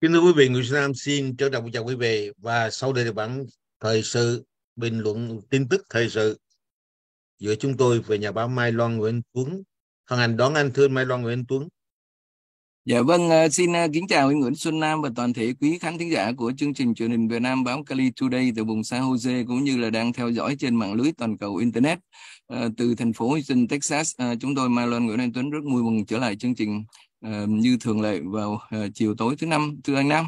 Kính thưa quý vị, người Việt Nam xin trở trọng chào quý vị và sau đây là bản thời sự bình luận tin tức thời sự giữa chúng tôi về nhà báo Mai Loan Nguyễn Tuấn. Hằng hành đón anh thưa Mai Loan Nguyễn Tuấn. Dạ vâng, ờ, xin ờ, kính chào anh Nguyễn Xuân Nam và toàn thể quý khán thính giả của chương trình truyền hình Việt Nam báo Cali Today từ vùng San Jose cũng như là đang theo dõi trên mạng lưới toàn cầu Internet. Ờ, từ thành phố Houston, Texas, chúng tôi Mai Loan Nguyễn Anh Tuấn rất vui mừng trở lại chương trình Ờ, như thường lệ vào ờ, chiều tối thứ năm thưa anh Nam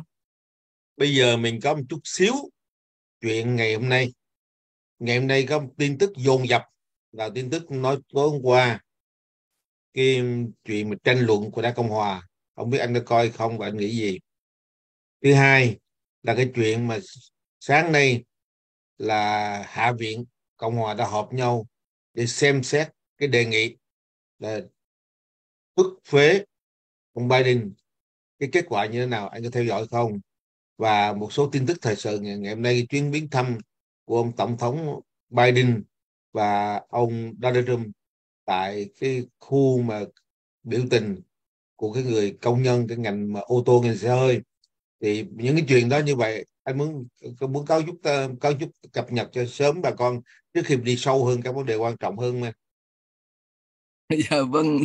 bây giờ mình có một chút xíu chuyện ngày hôm nay ngày hôm nay có một tin tức dồn dập là tin tức nói tối hôm qua cái chuyện mà tranh luận của đảng cộng hòa không biết anh đã coi không và anh nghĩ gì thứ hai là cái chuyện mà sáng nay là hạ viện cộng hòa đã họp nhau để xem xét cái đề nghị là bức phế ông Biden cái kết quả như thế nào anh có theo dõi không và một số tin tức thời sự ngày, ngày hôm nay chuyến viếng thăm của ông tổng thống Biden và ông Donald Trump tại cái khu mà biểu tình của cái người công nhân cái ngành mà ô tô ngành xe hơi thì những cái chuyện đó như vậy anh muốn muốn có giúp có giúp cập nhật cho sớm bà con trước khi đi sâu hơn các vấn đề quan trọng hơn mà dạ vâng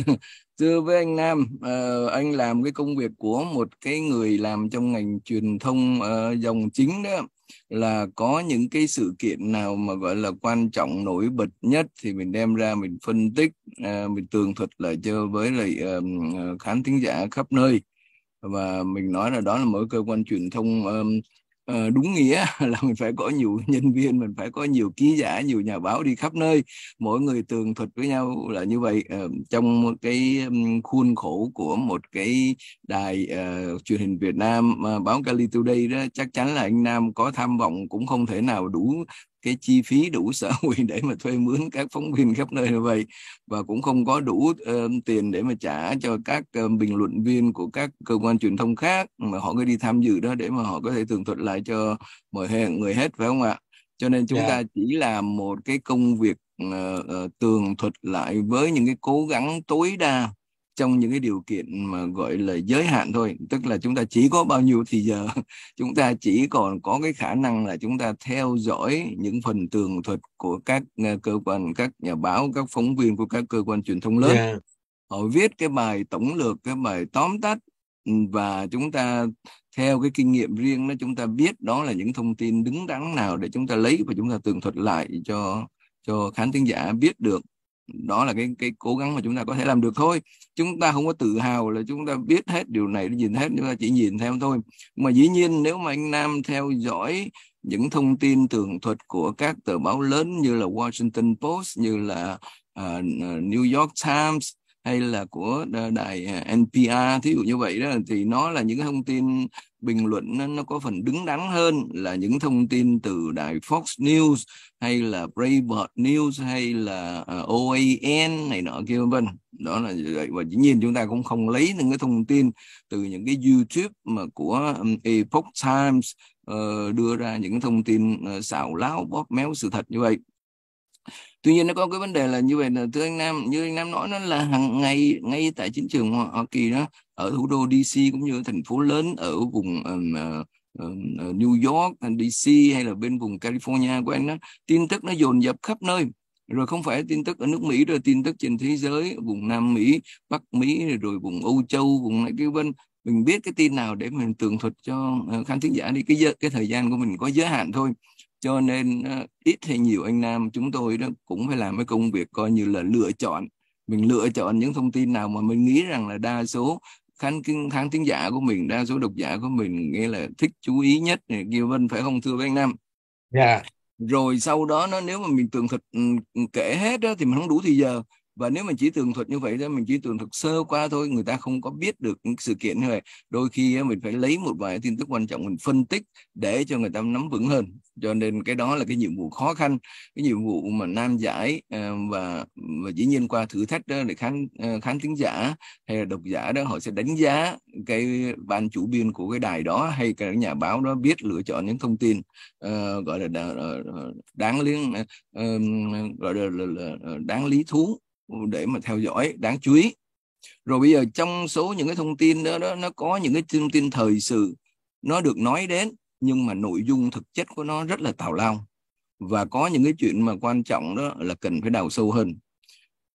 Thưa với anh Nam, uh, anh làm cái công việc của một cái người làm trong ngành truyền thông uh, dòng chính đó là có những cái sự kiện nào mà gọi là quan trọng nổi bật nhất thì mình đem ra mình phân tích, uh, mình tường thuật lại cho với lại uh, khán thính giả khắp nơi và mình nói là đó là mỗi cơ quan truyền thông um, Ờ, đúng nghĩa là mình phải có nhiều nhân viên mình phải có nhiều ký giả nhiều nhà báo đi khắp nơi mỗi người tường thuật với nhau là như vậy ờ, trong một cái khuôn khổ của một cái đài uh, truyền hình Việt Nam uh, báo Cali Today đó chắc chắn là anh Nam có tham vọng cũng không thể nào đủ cái chi phí đủ xã hội để mà thuê mướn các phóng viên khắp nơi như vậy và cũng không có đủ uh, tiền để mà trả cho các uh, bình luận viên của các cơ quan truyền thông khác mà họ có đi tham dự đó để mà họ có thể tường thuật lại cho mọi người hết phải không ạ cho nên chúng yeah. Dạ. ta chỉ làm một cái công việc uh, uh, tường thuật lại với những cái cố gắng tối đa trong những cái điều kiện mà gọi là giới hạn thôi tức là chúng ta chỉ có bao nhiêu thì giờ chúng ta chỉ còn có cái khả năng là chúng ta theo dõi những phần tường thuật của các ờ, cơ quan các nhà báo các phóng viên của các cơ quan truyền thông lớn yeah. họ viết cái bài tổng lược cái bài tóm tắt ừ, và chúng ta theo cái kinh nghiệm riêng đó chúng ta biết đó là những thông tin đứng đắn nào để chúng ta lấy và chúng ta tường thuật lại cho cho khán thính giả biết được đó là cái cái cố gắng mà chúng ta có thể làm được thôi chúng ta không có tự hào là chúng ta biết hết điều này nhìn hết chúng ta chỉ nhìn theo thôi mà dĩ nhiên nếu mà anh Nam theo dõi những thông tin tường thuật của các tờ báo lớn như là Washington Post như là uh, New York Times hay là của đài à, NPR thí dụ như vậy đó thì nó là những thông tin bình luận nó, nó có phần đứng đắn hơn là những thông tin từ đài Fox News hay là Breitbart News hay là à, OAN này nọ kia vân đó là vậy và dĩ nhiên chúng ta cũng không lấy những cái thông tin từ những cái YouTube mà của Epoch Times ờ, đưa ra những thông tin uh, láo bóp méo sự thật như vậy tuy nhiên nó có cái vấn đề là như vậy là thưa anh Nam như anh Nam nói nó là hàng ngày ngay tại chiến trường Hoa, Kỳ đó ở thủ đô DC cũng như thành phố lớn ở vùng um, uh, uh, New York, ờ, DC hay là bên vùng California của anh đó tin tức nó dồn dập khắp nơi rồi không phải tin tức ở nước Mỹ rồi tin tức trên thế giới vùng Nam Mỹ Bắc Mỹ rồi vùng Âu Châu vùng này cái bên mình biết cái tin nào để mình tường thuật cho ờ, khán thính giả đi cái cái thời gian của mình có giới hạn thôi cho nên ờ, ít hay nhiều anh nam chúng tôi đó cũng phải làm cái công việc coi như là lựa chọn mình lựa chọn những thông tin nào mà mình nghĩ rằng là đa số khán khán tiếng giả của mình đa số độc giả của mình nghe là thích chú ý nhất kêu vân phải không thưa với anh nam dạ yeah. rồi sau đó nó nếu mà mình tường thuật ừ, kể hết đó, thì mình không đủ thì giờ và nếu mình chỉ tường thuật như vậy thì mình chỉ tường thuật sơ qua thôi người ta không có biết được những sự kiện như vậy đôi khi mình phải lấy một vài tin tức quan trọng mình phân tích để cho người ta nắm vững hơn cho nên cái đó là cái nhiệm vụ khó khăn cái nhiệm vụ mà nam giải ờ, và và dĩ nhiên qua thử thách đó để khán ờ, khán thính giả hay là độc giả đó họ sẽ đánh giá cái ban chủ biên của cái đài đó hay cái nhà báo đó biết lựa chọn những thông tin uh, gọi là đáng liên uh, gọi là, là, là đáng lý thú để mà theo dõi đáng chú ý rồi bây giờ trong số những cái thông tin đó, đó nó có những cái thông tin thời sự nó được nói đến nhưng mà nội dung thực chất của nó rất là tào lao và có những cái chuyện mà quan trọng đó là cần phải đào sâu hơn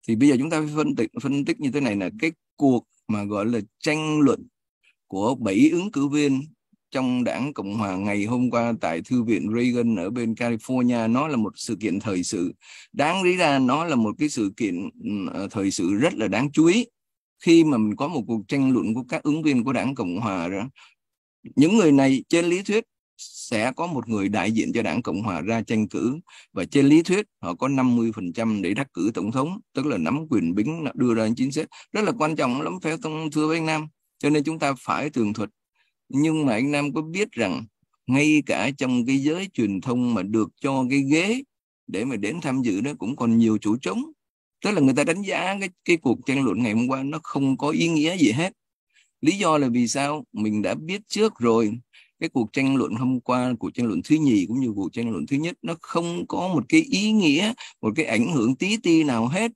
thì bây giờ chúng ta phân tích phân tích như thế này là cái cuộc mà gọi là tranh luận của bảy ứng cử viên trong đảng Cộng hòa ngày hôm qua tại Thư viện Reagan ở bên California. Nó là một sự kiện thời sự. Đáng lý ra nó là một cái sự kiện ừ, ờ, thời sự rất là đáng chú ý. Khi mà mình có một cuộc tranh luận của các ứng viên của đảng Cộng hòa đó, những người này trên lý thuyết sẽ có một người đại diện cho đảng Cộng hòa ra tranh cử và trên lý thuyết họ có 50% để đắc cử tổng thống tức là nắm quyền bính đưa ra chính sách rất là quan trọng lắm phải không thưa với Nam cho nên chúng ta phải tường thuật nhưng mà anh Nam có biết rằng ngay cả trong cái giới truyền thông mà được cho cái ghế để mà đến tham dự đó cũng còn nhiều chủ trống tức là người ta đánh giá cái, cái cuộc tranh luận ngày hôm qua nó không có ý nghĩa gì hết lý do là vì sao mình đã biết trước rồi cái cuộc tranh luận hôm qua cuộc tranh luận thứ nhì cũng như cuộc tranh luận thứ nhất nó không có một cái ý nghĩa một cái ảnh hưởng tí ti nào hết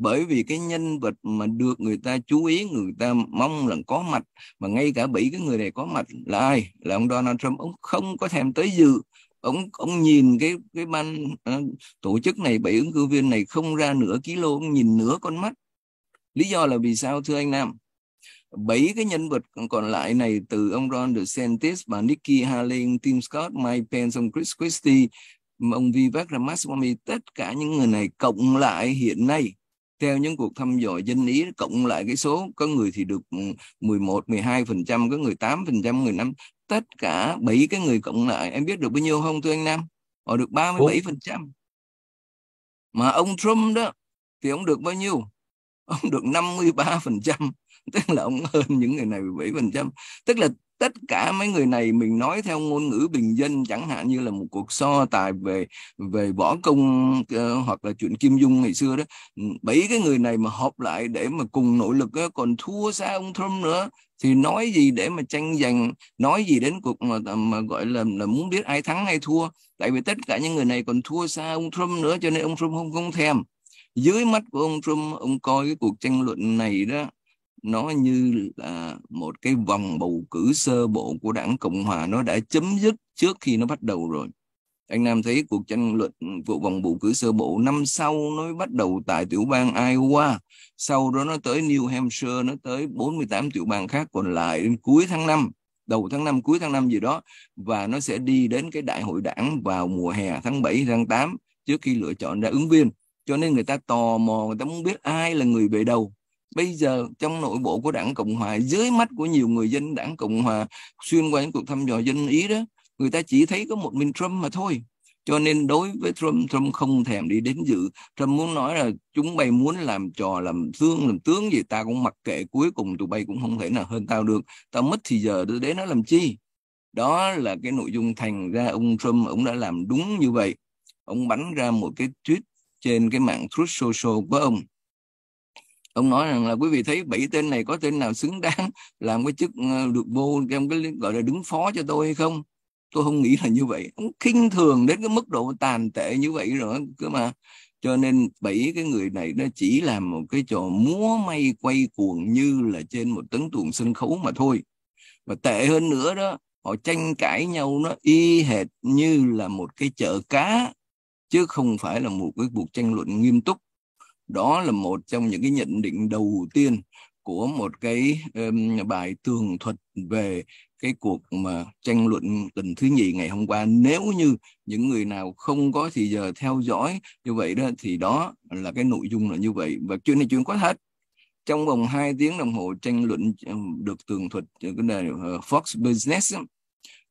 bởi vì cái nhân vật mà được người ta chú ý người ta mong là có mặt mà ngay cả bị cái người này có mặt là ai là ông Donald Trump ông không có thèm tới dự ông ông nhìn cái cái ban uh, tổ chức này bảy ứng cử viên này không ra nửa lô ông nhìn nửa con mắt lý do là vì sao thưa anh Nam bảy cái nhân vật còn lại này từ ông Ron DeSantis và Nikki Haley, Tim Scott, Mike Pence, ông Chris Christie, ông Vivek Ramaswamy, tất cả những người này cộng lại hiện nay theo những cuộc thăm dò dân ý cộng lại cái số có người thì được 11 ừ, 12 phần trăm có người 8 phần trăm người năm tất cả bảy cái người cộng lại em biết được bao nhiêu không thưa anh Nam họ được 37 phần trăm mà ông Trump đó thì ông được bao nhiêu ông được 53 phần trăm tức là ông hơn những người này 7 phần trăm tức là tất cả mấy người này mình nói theo ngôn ngữ bình dân chẳng hạn như là một cuộc so tài về về võ công uh, hoặc là chuyện kim dung ngày xưa đó ừ, bảy cái người này mà họp lại để mà cùng nỗ lực đó, còn thua xa ông Trump nữa thì nói gì để mà tranh giành nói gì đến cuộc mà, mà gọi là là muốn biết ai thắng ai thua tại vì tất cả những người này còn thua xa ông Trump nữa cho nên ông Trump không không thèm dưới mắt của ông Trump ông coi cái cuộc tranh luận này đó nó như là một cái vòng bầu cử sơ bộ của đảng cộng hòa nó đã chấm dứt trước khi nó bắt đầu rồi anh nam thấy cuộc tranh luận vụ vòng bầu cử sơ bộ năm sau nó bắt đầu tại tiểu bang iowa sau đó nó tới new hampshire nó tới 48 tiểu bang khác còn lại đến cuối tháng 5 đầu tháng 5 cuối tháng 5 gì đó và nó sẽ đi đến cái đại hội đảng vào mùa hè tháng 7 tháng 8 trước khi lựa chọn ra ứng viên cho nên người ta tò mò người ta muốn biết ai là người về đầu bây giờ trong nội bộ của đảng cộng hòa dưới mắt của nhiều người dân đảng cộng hòa xuyên qua những cuộc thăm dò dân ý đó người ta chỉ thấy có một mình trump mà thôi cho nên đối với Trump, Trump không thèm đi đến dự. Trump muốn nói là chúng bay muốn làm trò, làm thương, làm tướng gì ta cũng mặc kệ. Cuối cùng tụi bay cũng không thể nào hơn tao được. Tao mất thì giờ đưa đến nó làm chi? Đó là cái nội dung thành ra ông Trump, ông đã làm đúng như vậy. Ông bắn ra một cái tweet trên cái mạng Truth Social của ông ông nói rằng là quý vị thấy bảy tên này có tên nào xứng đáng làm cái chức ờ, được vô trong cái gọi là đứng phó cho tôi hay không tôi không nghĩ là như vậy ông khinh thường đến cái mức độ tàn tệ như vậy rồi cơ mà cho nên bảy cái người này nó chỉ là một cái trò múa may quay cuồng như là trên một tấn tuồng sân khấu mà thôi và tệ hơn nữa đó họ tranh cãi nhau nó y hệt như là một cái chợ cá chứ không phải là một cái cuộc tranh luận nghiêm túc đó là một trong những cái nhận định đầu tiên của một cái um, bài tường thuật về cái cuộc mà tranh luận lần thứ nhì ngày hôm qua nếu như những người nào không có thì giờ theo dõi như vậy đó thì đó là cái nội dung là như vậy và chuyện này chuyện có thật trong vòng 2 tiếng đồng hồ tranh luận được tường thuật ờ, cái đề ờ, Fox Business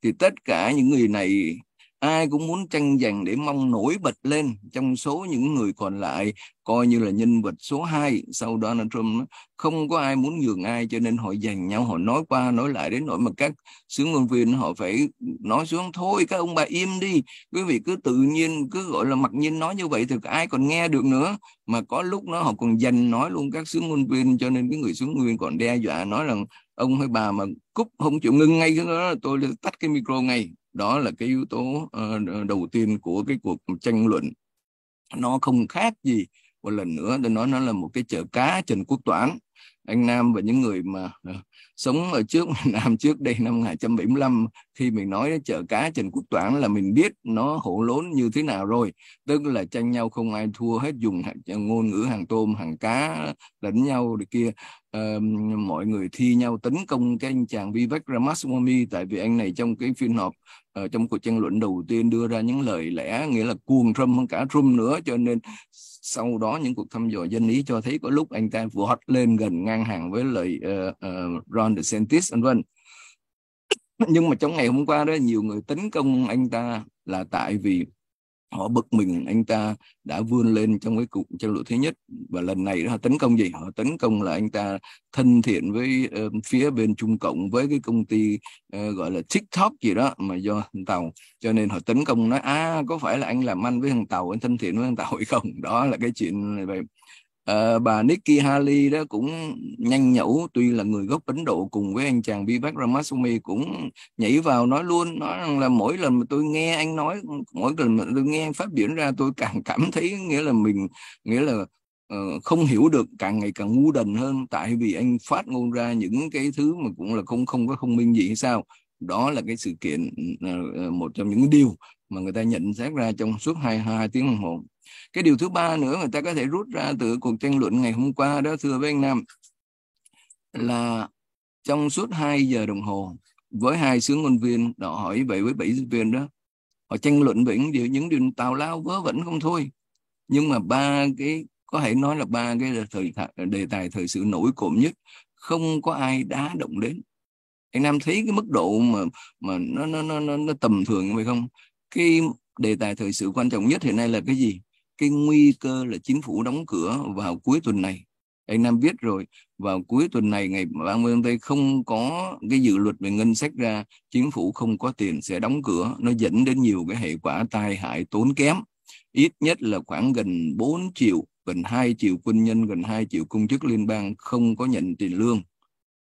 thì tất cả những người này ai cũng muốn tranh giành để mong nổi bật lên trong số những người còn lại coi như là nhân vật số 2 sau Donald Trump không có ai muốn nhường ai cho nên họ giành nhau họ nói qua nói lại đến nỗi mà các sướng ngôn viên họ phải nói xuống thôi các ông bà im đi quý vị cứ tự nhiên cứ gọi là mặc nhiên nói như vậy thì ai còn nghe được nữa mà có lúc nó họ còn giành nói luôn các sướng ngôn viên cho nên cái người sướng ngôn viên còn đe dọa nói rằng ông hay bà mà cúp không chịu ngưng ngay cái đó tôi tắt cái micro ngay đó là cái yếu tố uh, đầu tiên của cái cuộc tranh luận nó không khác gì một lần nữa tôi nói nó là một cái chợ cá trần quốc toán anh nam và những người mà ờ, sống ở trước làm trước đây năm 1975 khi mình nói chợ cá Trần Quốc Toản là mình biết nó hỗn lốn như thế nào rồi tức là tranh nhau không ai thua hết dùng ngôn ngữ hàng tôm hàng cá đánh nhau để kia uh, mọi người thi nhau tấn công cái anh chàng Vivek Ramaswamy tại vì anh này trong cái phiên họp uh, trong cuộc tranh luận đầu tiên đưa ra những lời lẽ nghĩa là cuồng Trump hơn cả Trump nữa cho nên sau đó những cuộc thăm dò dân ý cho thấy có lúc anh ta vọt lên gần ngang hàng với lời uh, uh, Ron DeSantis vân vân nhưng mà trong ngày hôm qua đó nhiều người tấn công anh ta là tại vì họ bực mình anh ta đã vươn lên trong cái cuộc tranh luận thứ nhất và lần này họ tấn công gì họ tấn công là anh ta thân thiện với uh, phía bên trung cộng với cái công ty uh, gọi là tiktok gì đó mà do thằng tàu cho nên họ tấn công nói a à, có phải là anh làm ăn với thằng tàu anh thân thiện với thằng tàu hay không đó là cái chuyện này vậy à, bà Nikki Haley đó cũng nhanh nhẩu tuy là người gốc Ấn Độ cùng với anh chàng Vivek Ramaswamy cũng nhảy vào nói luôn nói rằng là mỗi lần mà tôi nghe anh nói mỗi lần mà tôi nghe anh phát biểu ra tôi càng cảm thấy nghĩa là mình nghĩa là ờ, không hiểu được càng ngày càng ngu đần hơn tại vì anh phát ngôn ra những cái thứ mà cũng là không không có thông minh gì hay sao đó là cái sự kiện ờ, một trong những điều mà người ta nhận xét ra trong suốt hai hai tiếng đồng hồ cái điều thứ ba nữa người ta có thể rút ra từ cuộc tranh luận ngày hôm qua đó thưa với anh nam là trong suốt 2 giờ đồng hồ với hai sướng ngôn viên họ hỏi vậy với bảy viên đó họ tranh luận về những điều những điều tào lao vớ vẩn không thôi nhưng mà ba cái có thể nói là ba cái là thời đề tài thời sự nổi cộm nhất không có ai đá động đến anh nam thấy cái mức độ mà mà nó nó nó nó, nó tầm thường như vậy không cái đề tài thời sự quan trọng nhất hiện nay là cái gì cái nguy cơ là chính phủ đóng cửa vào cuối tuần này anh Nam biết rồi vào cuối tuần này ngày 30 tháng Tây không có cái dự luật về ngân sách ra chính phủ không có tiền sẽ đóng cửa nó dẫn đến nhiều cái hệ quả tai hại tốn kém ít nhất là khoảng gần 4 triệu gần 2 triệu quân nhân gần 2 triệu công chức liên bang không có nhận tiền lương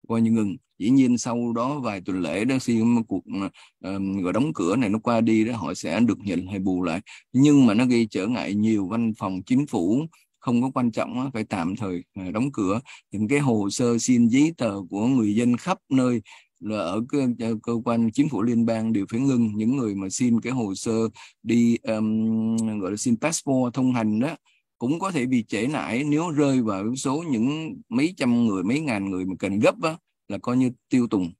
coi như ngừng dĩ nhiên sau đó vài tuần lễ đó khi cuộc ờ, ờ, gọi đóng cửa này nó qua đi đó họ sẽ được nhận hay bù lại nhưng mà nó gây trở ngại nhiều văn phòng chính phủ không có quan trọng phải tạm thời ờ, đóng cửa những cái hồ sơ xin giấy tờ của người dân khắp nơi là ở cơ, cơ quan chính phủ liên bang đều phải ngưng những người mà xin cái hồ sơ đi um, gọi là xin passport thông hành đó cũng có thể bị trễ nải nếu rơi vào số những mấy trăm người mấy ngàn người mà cần gấp đó, là coi như tiêu tùng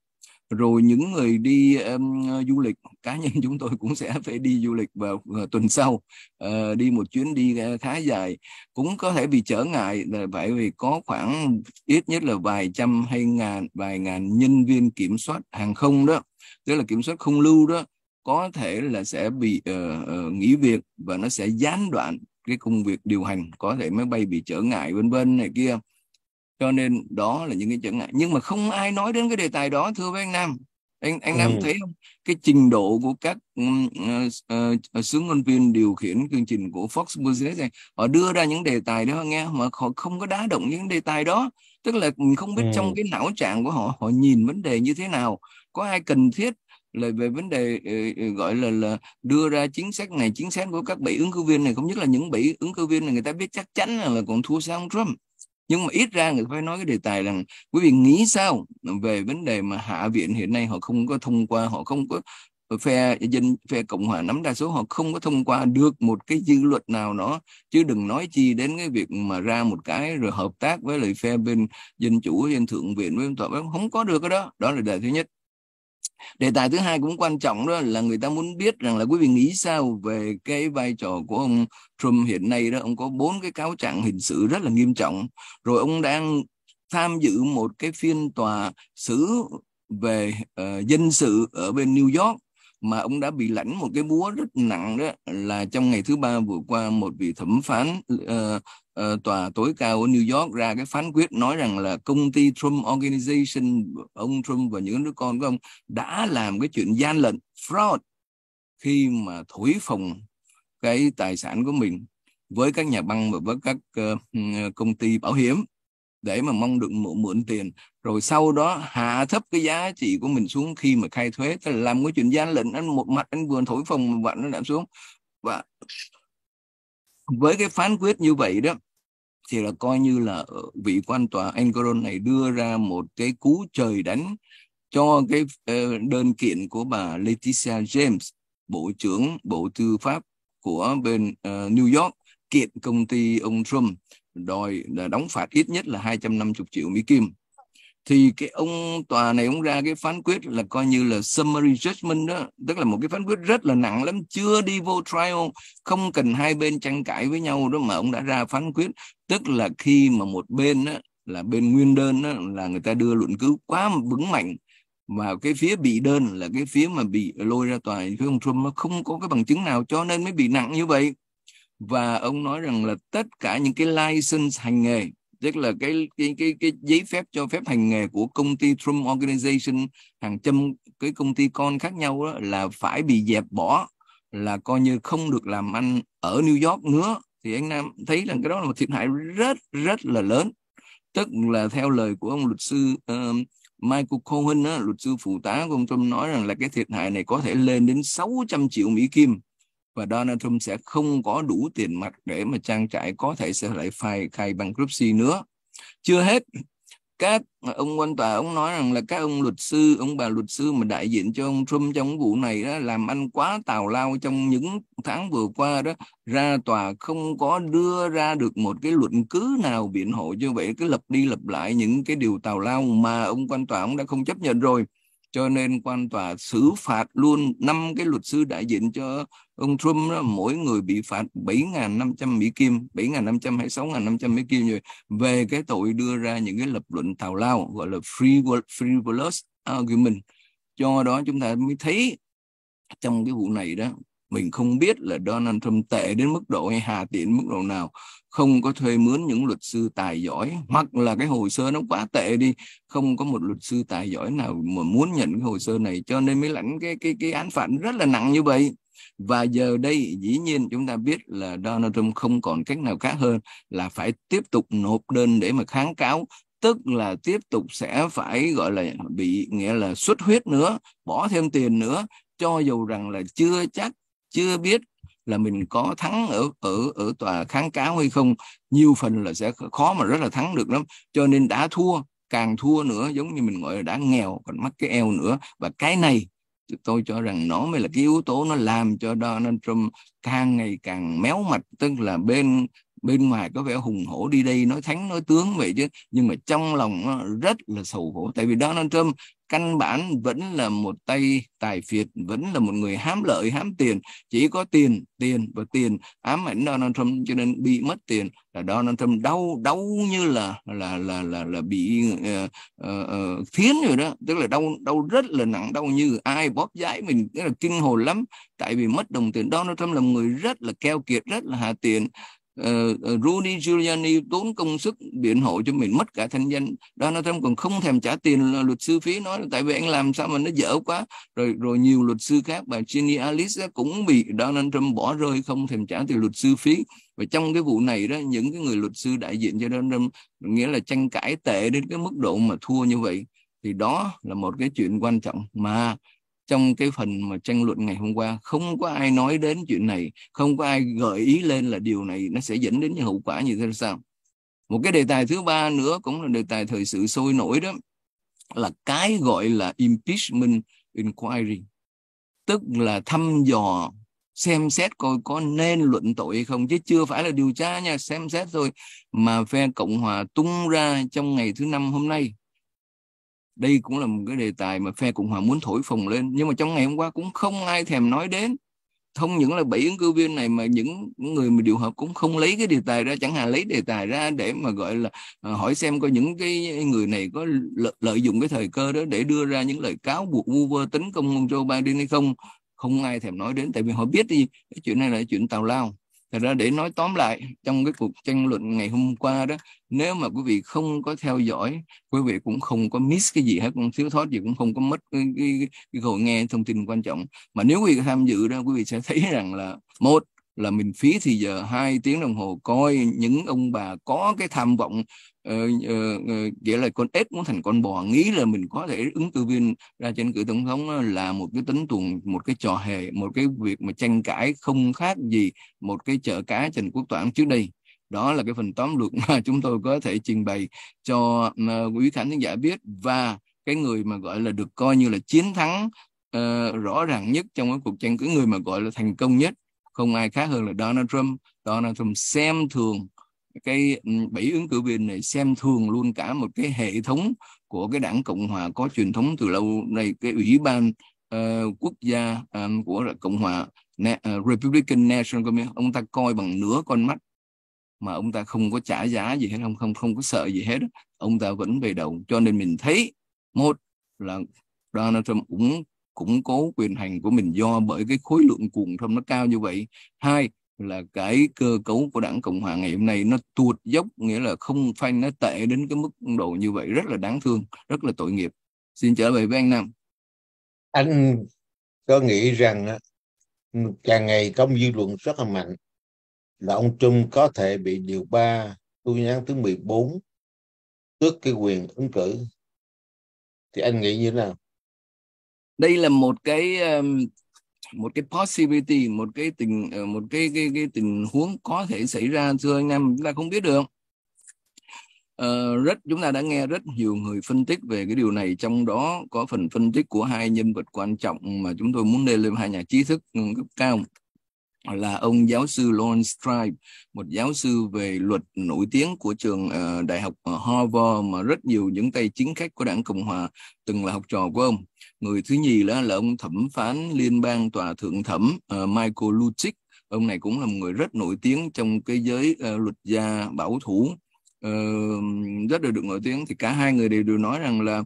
rồi những người đi um, du lịch cá nhân chúng tôi cũng sẽ phải đi du lịch vào uh, tuần sau uh, đi một chuyến đi uh, khá dài cũng có thể bị trở ngại là bởi vì có khoảng ít nhất là vài trăm hay ngàn vài ngàn nhân viên kiểm soát hàng không đó tức là kiểm soát không lưu đó có thể là sẽ bị uh, uh, nghỉ việc và nó sẽ gián đoạn cái công việc điều hành có thể máy bay bị trở ngại vân vân này kia cho nên đó là những cái trở ngại nhưng mà không ai nói đến cái đề tài đó thưa với anh Nam anh anh Nam ừ. thấy không cái trình độ của các uh, uh, sướng ngôn viên điều khiển chương trình của Fox Business này họ đưa ra những đề tài đó nghe mà họ không có đá động những đề tài đó tức là mình không biết ừ. trong cái não trạng của họ họ nhìn vấn đề như thế nào có ai cần thiết là về vấn đề gọi là là đưa ra chính sách này chính sách của các bảy ứng cử viên này không nhất là những bảy ứng cử viên này người ta biết chắc chắn là, là còn thua sang Trump nhưng mà ít ra người phải nói cái đề tài rằng quý vị nghĩ sao về vấn đề mà hạ viện hiện nay họ không có thông qua họ không có phe dân phe cộng hòa nắm đa số họ không có thông qua được một cái dư luật nào đó chứ đừng nói chi đến cái việc mà ra một cái rồi hợp tác với lại phe bên dân chủ dân thượng viện với tòa không có được cái đó đó là đề thứ nhất đề tài thứ hai cũng quan trọng đó là người ta muốn biết rằng là quý vị nghĩ sao về cái vai trò của ông Trump hiện nay đó ông có bốn cái cáo trạng hình sự rất là nghiêm trọng rồi ông đang tham dự một cái phiên tòa xử về uh, dân sự ở bên New York mà ông đã bị lãnh một cái búa rất nặng đó là trong ngày thứ ba vừa qua một vị thẩm phán uh, uh, tòa tối cao ở New York ra cái phán quyết nói rằng là công ty Trump Organization ông Trump và những đứa con của ông đã làm cái chuyện gian lận fraud khi mà thổi phồng cái tài sản của mình với các nhà băng và với các uh, công ty bảo hiểm để mà mong được mượn, tiền rồi sau đó hạ thấp cái giá trị của mình xuống khi mà khai thuế tức là làm cái chuyện gian lệnh anh một mặt anh vừa thổi phồng một mặt nó đã xuống và với cái phán quyết như vậy đó thì là coi như là vị quan tòa Enron này đưa ra một cái cú trời đánh cho cái ờ, đơn kiện của bà Leticia James, Bộ trưởng Bộ Tư pháp của bên uh, New York kiện công ty ông Trump đòi là đóng phạt ít nhất là 250 triệu Mỹ Kim thì cái ông tòa này ông ra cái phán quyết là coi như là summary judgment đó tức là một cái phán quyết rất là nặng lắm chưa đi vô trial không cần hai bên tranh cãi với nhau đó mà ông đã ra phán quyết tức là khi mà một bên đó, là bên nguyên đơn đó, là người ta đưa luận cứu quá vững mạnh và cái phía bị đơn là cái phía mà bị lôi ra tòa phía ông Trump nó không có cái bằng chứng nào cho nên mới bị nặng như vậy và ông nói rằng là tất cả những cái license hành nghề tức là cái cái cái cái giấy phép cho phép hành nghề của công ty Trump Organization hàng trăm cái công ty con khác nhau đó là phải bị dẹp bỏ là coi như không được làm ăn ở New York nữa thì anh Nam thấy rằng cái đó là một thiệt hại rất rất là lớn tức là theo lời của ông luật sư uh, Michael Cohen đó, luật sư phụ tá của ông Trump nói rằng là cái thiệt hại này có thể lên đến 600 triệu Mỹ Kim và Donald Trump sẽ không có đủ tiền mặt để mà trang trải có thể sẽ lại phải khai bankruptcy nữa chưa hết các ông quan tòa ông nói rằng là các ông luật sư ông bà luật sư mà đại diện cho ông Trump trong vụ này đó làm ăn quá tào lao trong những tháng vừa qua đó ra tòa không có đưa ra được một cái luận cứ nào biện hộ như vậy cứ lập đi lập lại những cái điều tào lao mà ông quan tòa ông đã không chấp nhận rồi cho nên quan tòa xử phạt luôn năm cái luật sư đại diện cho ông Trump đó, mỗi người bị phạt 7.500 Mỹ Kim 7.500 hay 6.500 Mỹ Kim rồi về cái tội đưa ra những cái lập luận tào lao gọi là frivol, frivolous argument do đó chúng ta mới thấy trong cái vụ này đó mình không biết là Donald Trump tệ đến mức độ hay hà tiện mức độ nào không có thuê mướn những luật sư tài giỏi hoặc là cái hồ sơ nó quá tệ đi không có một luật sư tài giỏi nào mà muốn nhận cái hồ sơ này cho nên mới lãnh cái cái cái án phạt rất là nặng như vậy và giờ đây dĩ nhiên chúng ta biết là Donald Trump không còn cách nào khác hơn là phải tiếp tục nộp đơn để mà kháng cáo tức là tiếp tục sẽ phải gọi là bị nghĩa là xuất huyết nữa bỏ thêm tiền nữa cho dù rằng là chưa chắc chưa biết là mình có thắng ở ở ở tòa kháng cáo hay không nhiều phần là sẽ khó mà rất là thắng được lắm cho nên đã thua càng thua nữa giống như mình gọi là đã nghèo còn mắc cái eo nữa và cái này tôi cho rằng nó mới là cái yếu tố nó làm cho Donald Trump càng ngày càng méo mặt tức là bên bên ngoài có vẻ hùng hổ đi đây nói thánh nói tướng vậy chứ nhưng mà trong lòng nó rất là sầu hổ tại vì Donald Trump căn bản vẫn là một tay tài phiệt vẫn là một người hám lợi hám tiền chỉ có tiền tiền và tiền ám ảnh Donald Trump cho nên bị mất tiền là Donald Trump đau đau như là là là là là bị uh, uh, thiến rồi đó tức là đau đau rất là nặng đau như ai bóp giãi mình tức là kinh hồn lắm tại vì mất đồng tiền Donald Trump là một người rất là keo kiệt rất là hà tiền uh, Rudy Giuliani tốn công sức biện hộ cho mình mất cả thanh danh Donald Trump còn không thèm trả tiền luật sư phí nói tại vì anh làm sao mà nó dở quá rồi rồi nhiều luật sư khác bà Ginny Alice cũng bị Donald Trump bỏ rơi không thèm trả tiền luật sư phí và trong cái vụ này đó những cái người luật sư đại diện cho Donald Trump nghĩa là tranh cãi tệ đến cái mức độ mà thua như vậy thì đó là một cái chuyện quan trọng mà trong cái phần mà tranh luận ngày hôm qua không có ai nói đến chuyện này không có ai gợi ý lên là điều này nó sẽ dẫn đến những hậu quả như thế sao một cái đề tài thứ ba nữa cũng là đề tài thời sự sôi nổi đó là cái gọi là impeachment inquiry tức là thăm dò xem xét coi có nên luận tội hay không chứ chưa phải là điều tra nha xem xét rồi mà phe cộng hòa tung ra trong ngày thứ năm hôm nay đây cũng là một cái đề tài mà phe cộng hòa muốn thổi phồng lên nhưng mà trong ngày hôm qua cũng không ai thèm nói đến không những là bảy ứng cử viên này mà những người mà điều hợp cũng không lấy cái đề tài ra chẳng hạn lấy đề tài ra để mà gọi là ờ, hỏi xem coi những cái người này có lợi, dụng cái thời cơ đó để đưa ra những lời cáo buộc vu vơ tấn công ông Joe Biden hay không không ai thèm nói đến tại vì họ biết đi cái chuyện này là chuyện tào lao Thật ra để nói tóm lại trong cái cuộc tranh luận ngày hôm qua đó nếu mà quý vị không có theo dõi quý vị cũng không có miss cái gì hết cũng thiếu sót gì cũng không có mất cái, cái, cái, cái nghe thông tin quan trọng mà nếu quý vị tham dự đó quý vị sẽ thấy rằng là một là mình phí thì giờ hai tiếng đồng hồ coi những ông bà có cái tham vọng uh, uh, nghĩa là con ếch muốn thành con bò nghĩ là mình có thể ứng cử viên ra tranh cử tổng thống là một cái tính tuồng một cái trò hề một cái việc mà tranh cãi không khác gì một cái chợ cá Trần Quốc Toản trước đây đó là cái phần tóm lược mà chúng tôi có thể trình bày cho uh, quý khán thính giả biết và cái người mà gọi là được coi như là chiến thắng uh, rõ ràng nhất trong cái cuộc tranh cử người mà gọi là thành công nhất không ai khác hơn là Donald Trump Donald Trump xem thường cái ừ, bảy ứng cử viên này xem thường luôn cả một cái hệ thống của cái đảng cộng hòa có truyền thống từ lâu này cái ủy ban uh, quốc gia um, của cộng hòa Na, uh, Republican National Committee ông ta coi bằng nửa con mắt mà ông ta không có trả giá gì hết không không không có sợ gì hết ông ta vẫn về đầu cho nên mình thấy một là Donald Trump ủng củng cố quyền hành của mình do bởi cái khối lượng cuồng thâm nó cao như vậy hai là cái cơ cấu của đảng cộng hòa ngày hôm nay nó tuột dốc nghĩa là không phanh nó tệ đến cái mức độ như vậy rất là đáng thương rất là tội nghiệp xin trở về với anh nam anh có nghĩ rằng càng ngày công dư luận rất là mạnh là ông Trung có thể bị điều ba, phương án thứ 14 tước cái quyền ứng cử thì anh nghĩ như thế nào đây là một cái một cái possibility một cái tình ờ, một cái cái cái tình huống có thể xảy ra thưa anh em chúng ta không biết được Uh, rất chúng ta đã nghe rất nhiều người phân tích về cái điều này trong đó có phần phân tích của hai nhân vật quan trọng mà chúng tôi muốn đề lên hai nhà trí thức cấp ừ, cao là ông giáo sư Lawrence Tribe, một giáo sư về luật nổi tiếng của trường uh, đại học ờ, Harvard mà rất nhiều những tay chính khách của đảng Cộng hòa từng là học trò của ông. Người thứ nhì là là ông thẩm phán liên bang tòa thượng thẩm uh, Michael Lucic. Ông này cũng là một người rất nổi tiếng trong cái giới uh, luật gia bảo thủ uh, rất là được nổi tiếng thì cả hai người đều đều nói rằng là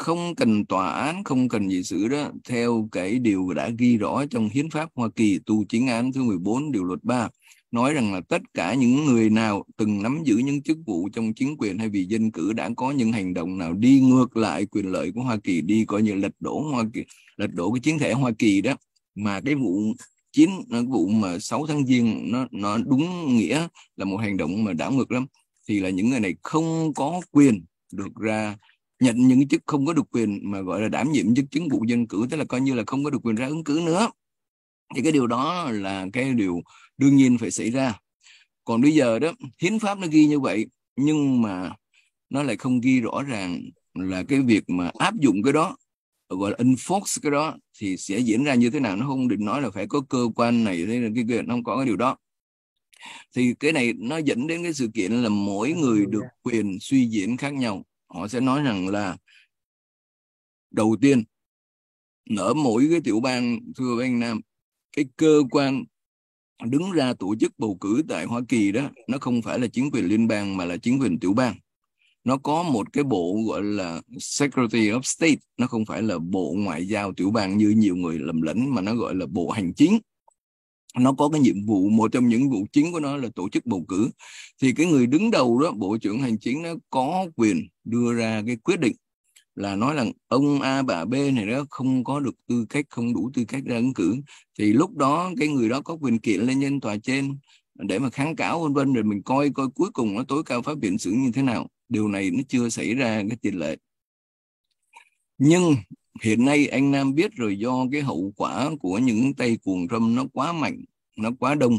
không cần tòa án không cần gì xử đó theo cái điều đã ghi rõ trong hiến pháp Hoa Kỳ tu chính án thứ 14 điều luật 3 nói rằng là tất cả những người nào từng nắm giữ những chức vụ trong chính quyền hay vì dân cử đã có những hành động nào đi ngược lại quyền lợi của Hoa Kỳ đi coi như lật đổ Hoa Kỳ lật đổ cái chiến thể Hoa Kỳ đó mà cái vụ chín vụ mà 6 tháng giêng nó nó đúng nghĩa là một hành động mà đảo ngược lắm thì là những người này không có quyền được ra nhận những chức không có được quyền mà gọi là đảm nhiệm chức chính vụ dân cử tức là coi như là không có được quyền ra ứng cử nữa thì cái điều đó là cái điều đương nhiên phải xảy ra còn bây giờ đó hiến pháp nó ghi như vậy nhưng mà nó lại không ghi rõ ràng là cái việc mà áp dụng cái đó gọi là enforce cái đó thì sẽ diễn ra như thế nào nó không định nói là phải có cơ quan này thế nên cái quyền không có cái điều đó thì cái này nó dẫn đến cái sự kiện là mỗi người được quyền suy diễn khác nhau họ sẽ nói rằng là đầu tiên ở mỗi cái tiểu bang thưa anh Nam cái cơ quan đứng ra tổ chức bầu cử tại Hoa Kỳ đó nó không phải là chính quyền liên bang mà là chính quyền tiểu bang nó có một cái bộ gọi là Secretary of State nó không phải là bộ ngoại giao tiểu bang như nhiều người lầm lẫn mà nó gọi là bộ hành chính nó có cái nhiệm vụ một trong những vụ chính của nó là tổ chức bầu cử thì cái người đứng đầu đó bộ trưởng hành chính nó có quyền đưa ra cái quyết định là nói rằng ông A bà B này đó không có được tư cách không đủ tư cách ra ứng cử thì lúc đó cái người đó có quyền kiện lên nhân tòa trên để mà kháng cáo vân vân rồi mình coi coi cuối cùng nó tối cao pháp viện xử như thế nào điều này nó chưa xảy ra cái tiền lệ nhưng hiện nay anh Nam biết rồi do cái hậu quả của những tay cuồng râm nó quá mạnh, nó quá đông.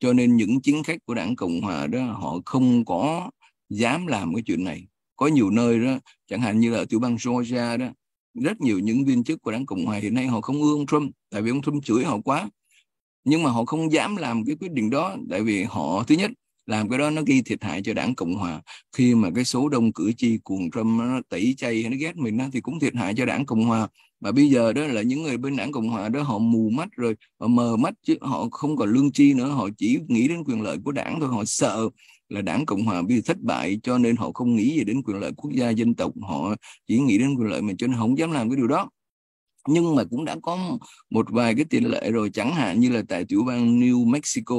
Cho nên những chính khách của đảng Cộng Hòa đó họ không có dám làm cái chuyện này. Có nhiều nơi đó, chẳng hạn như là ở tiểu bang Georgia đó, rất nhiều những viên chức của đảng Cộng Hòa hiện nay họ không ưa ông Trump, tại vì ông Trump chửi họ quá. Nhưng mà họ không dám làm cái quyết định đó, tại vì họ thứ nhất làm cái đó nó gây thiệt hại cho đảng cộng hòa khi mà cái số đông cử tri cuồng trump nó tẩy chay nó ghét mình nó thì cũng thiệt hại cho đảng cộng hòa và bây giờ đó là những người bên đảng cộng hòa đó họ mù mắt rồi họ mờ mắt chứ họ không còn lương tri nữa họ chỉ nghĩ đến quyền lợi của đảng thôi họ sợ là đảng cộng hòa bị thất bại cho nên họ không nghĩ gì đến quyền lợi quốc gia dân tộc họ chỉ nghĩ đến quyền lợi mình cho nên không dám làm cái điều đó nhưng mà cũng đã có một vài cái tiền lệ rồi chẳng hạn như là tại tiểu bang New Mexico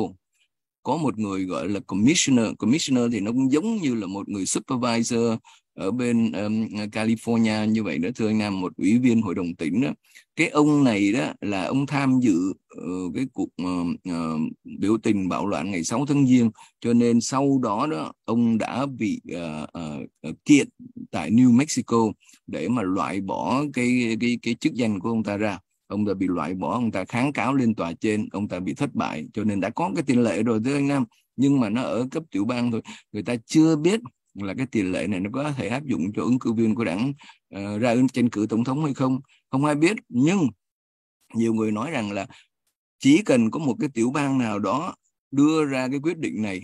có một người gọi là commissioner commissioner thì nó cũng giống như là một người supervisor ở bên um, California như vậy đó thưa anh Nam một ủy viên hội đồng tỉnh đó cái ông này đó là ông tham dự uh, cái cuộc uh, uh, biểu tình bạo loạn ngày 6 tháng giêng cho nên sau đó đó ông đã bị uh, uh, kiện tại New Mexico để mà loại bỏ cái cái cái chức danh của ông ta ra ông ta bị loại bỏ ông ta kháng cáo lên tòa trên ông ta bị thất bại cho nên đã có cái tỷ lệ rồi thưa anh nam nhưng mà nó ở cấp tiểu bang thôi người ta chưa biết là cái tỷ lệ này nó có thể áp dụng cho ứng cử viên của đảng uh, ra tranh cử tổng thống hay không không ai biết nhưng nhiều người nói rằng là chỉ cần có một cái tiểu bang nào đó đưa ra cái quyết định này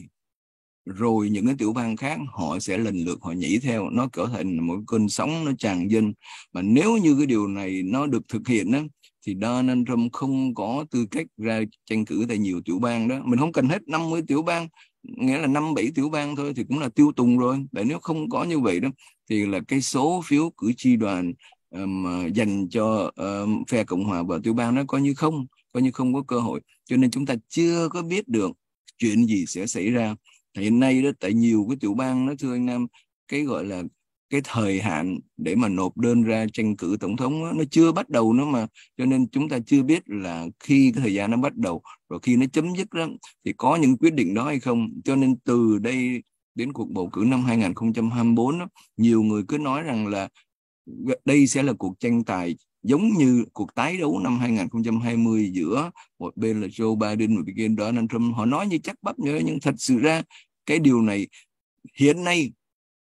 rồi những cái tiểu bang khác họ sẽ lần lượt họ nhảy theo nó trở thành một cơn sóng nó tràn dân mà nếu như cái điều này nó được thực hiện đó thì Donald Trump không có tư cách ra tranh cử tại nhiều tiểu bang đó mình không cần hết 50 tiểu bang nghĩa là 5 7 tiểu bang thôi thì cũng là tiêu tùng rồi tại nếu không có như vậy đó thì là cái số phiếu cử tri đoàn um, dành cho um, phe Cộng hòa và tiểu bang nó coi như không coi như không có cơ hội cho nên chúng ta chưa có biết được chuyện gì sẽ xảy ra hiện nay đó tại nhiều cái tiểu bang nó thưa anh Nam cái gọi là cái thời hạn để mà nộp đơn ra tranh cử tổng thống đó, nó chưa bắt đầu nữa mà cho nên chúng ta chưa biết là khi cái thời gian nó bắt đầu và khi nó chấm dứt đó thì có những quyết định đó hay không cho nên từ đây đến cuộc bầu cử năm 2024 đó, nhiều người cứ nói rằng là đây sẽ là cuộc tranh tài giống như cuộc tái đấu năm 2020 giữa một bên là Joe Biden và bên kia Donald Trump họ nói như chắc bắp nhớ nhưng thật sự ra cái điều này hiện nay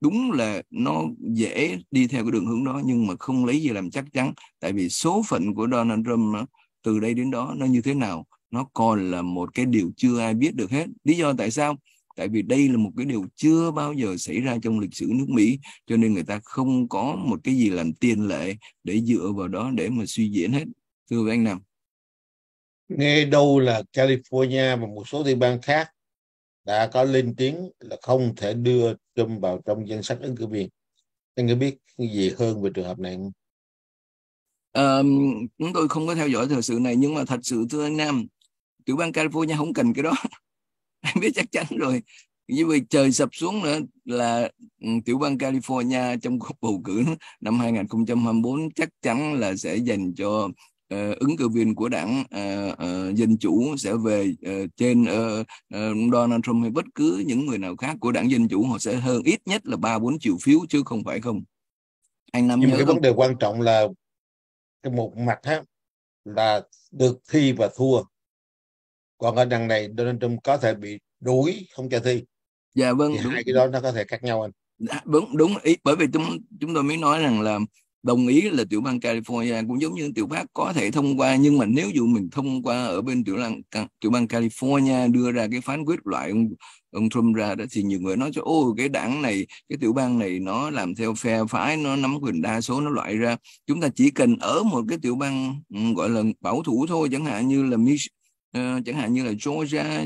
đúng là nó dễ đi theo cái đường hướng đó nhưng mà không lấy gì làm chắc chắn tại vì số phận của Donald Trump đó, từ đây đến đó nó như thế nào nó còn là một cái điều chưa ai biết được hết lý do tại sao tại vì đây là một cái điều chưa bao giờ xảy ra trong lịch sử nước Mỹ cho nên người ta không có một cái gì làm tiền lệ để dựa vào đó để mà suy diễn hết thưa với anh nào nghe đâu là California và một số địa bang khác đã có lên tiếng là không thể đưa gom vào trong danh sách ứng cử viên anh có biết gì hơn về trường hợp này không um, chúng tôi không có theo dõi thời sự này nhưng mà thật sự thưa anh Nam tiểu bang California không cần cái đó anh biết chắc chắn rồi như vậy trời sập xuống nữa là ừ, tiểu bang California trong cuộc bầu cử năm 2024 chắc chắn là sẽ dành cho uh, ứng cử viên của đảng uh, uh, dân chủ sẽ về uh, trên uh, uh, Donald Trump hay bất cứ những người nào khác của đảng dân chủ họ sẽ hơn ít nhất là ba bốn triệu phiếu chứ không phải không anh năm nhưng nhớ cái không? vấn đề quan trọng là cái một mặt ha, là được thi và thua còn ở đằng này Donald Trump có thể bị đuổi không cho thi dạ vâng thì đúng. hai cái đó nó có thể khác nhau anh dạ, đúng đúng ý bởi vì chúng chúng tôi mới nói rằng là đồng ý là tiểu bang California cũng giống như tiểu bang có thể thông qua nhưng mà nếu dù mình thông qua ở bên tiểu bang à, tiểu bang California đưa ra cái phán quyết loại ông, ông Trump ra đó thì nhiều người nói cho ô cái đảng này cái tiểu bang này nó làm theo phe phái nó nắm quyền đa số nó loại ra chúng ta chỉ cần ở một cái tiểu bang ừ, gọi là bảo thủ thôi chẳng hạn như là Mich Uh, chẳng hạn như là Georgia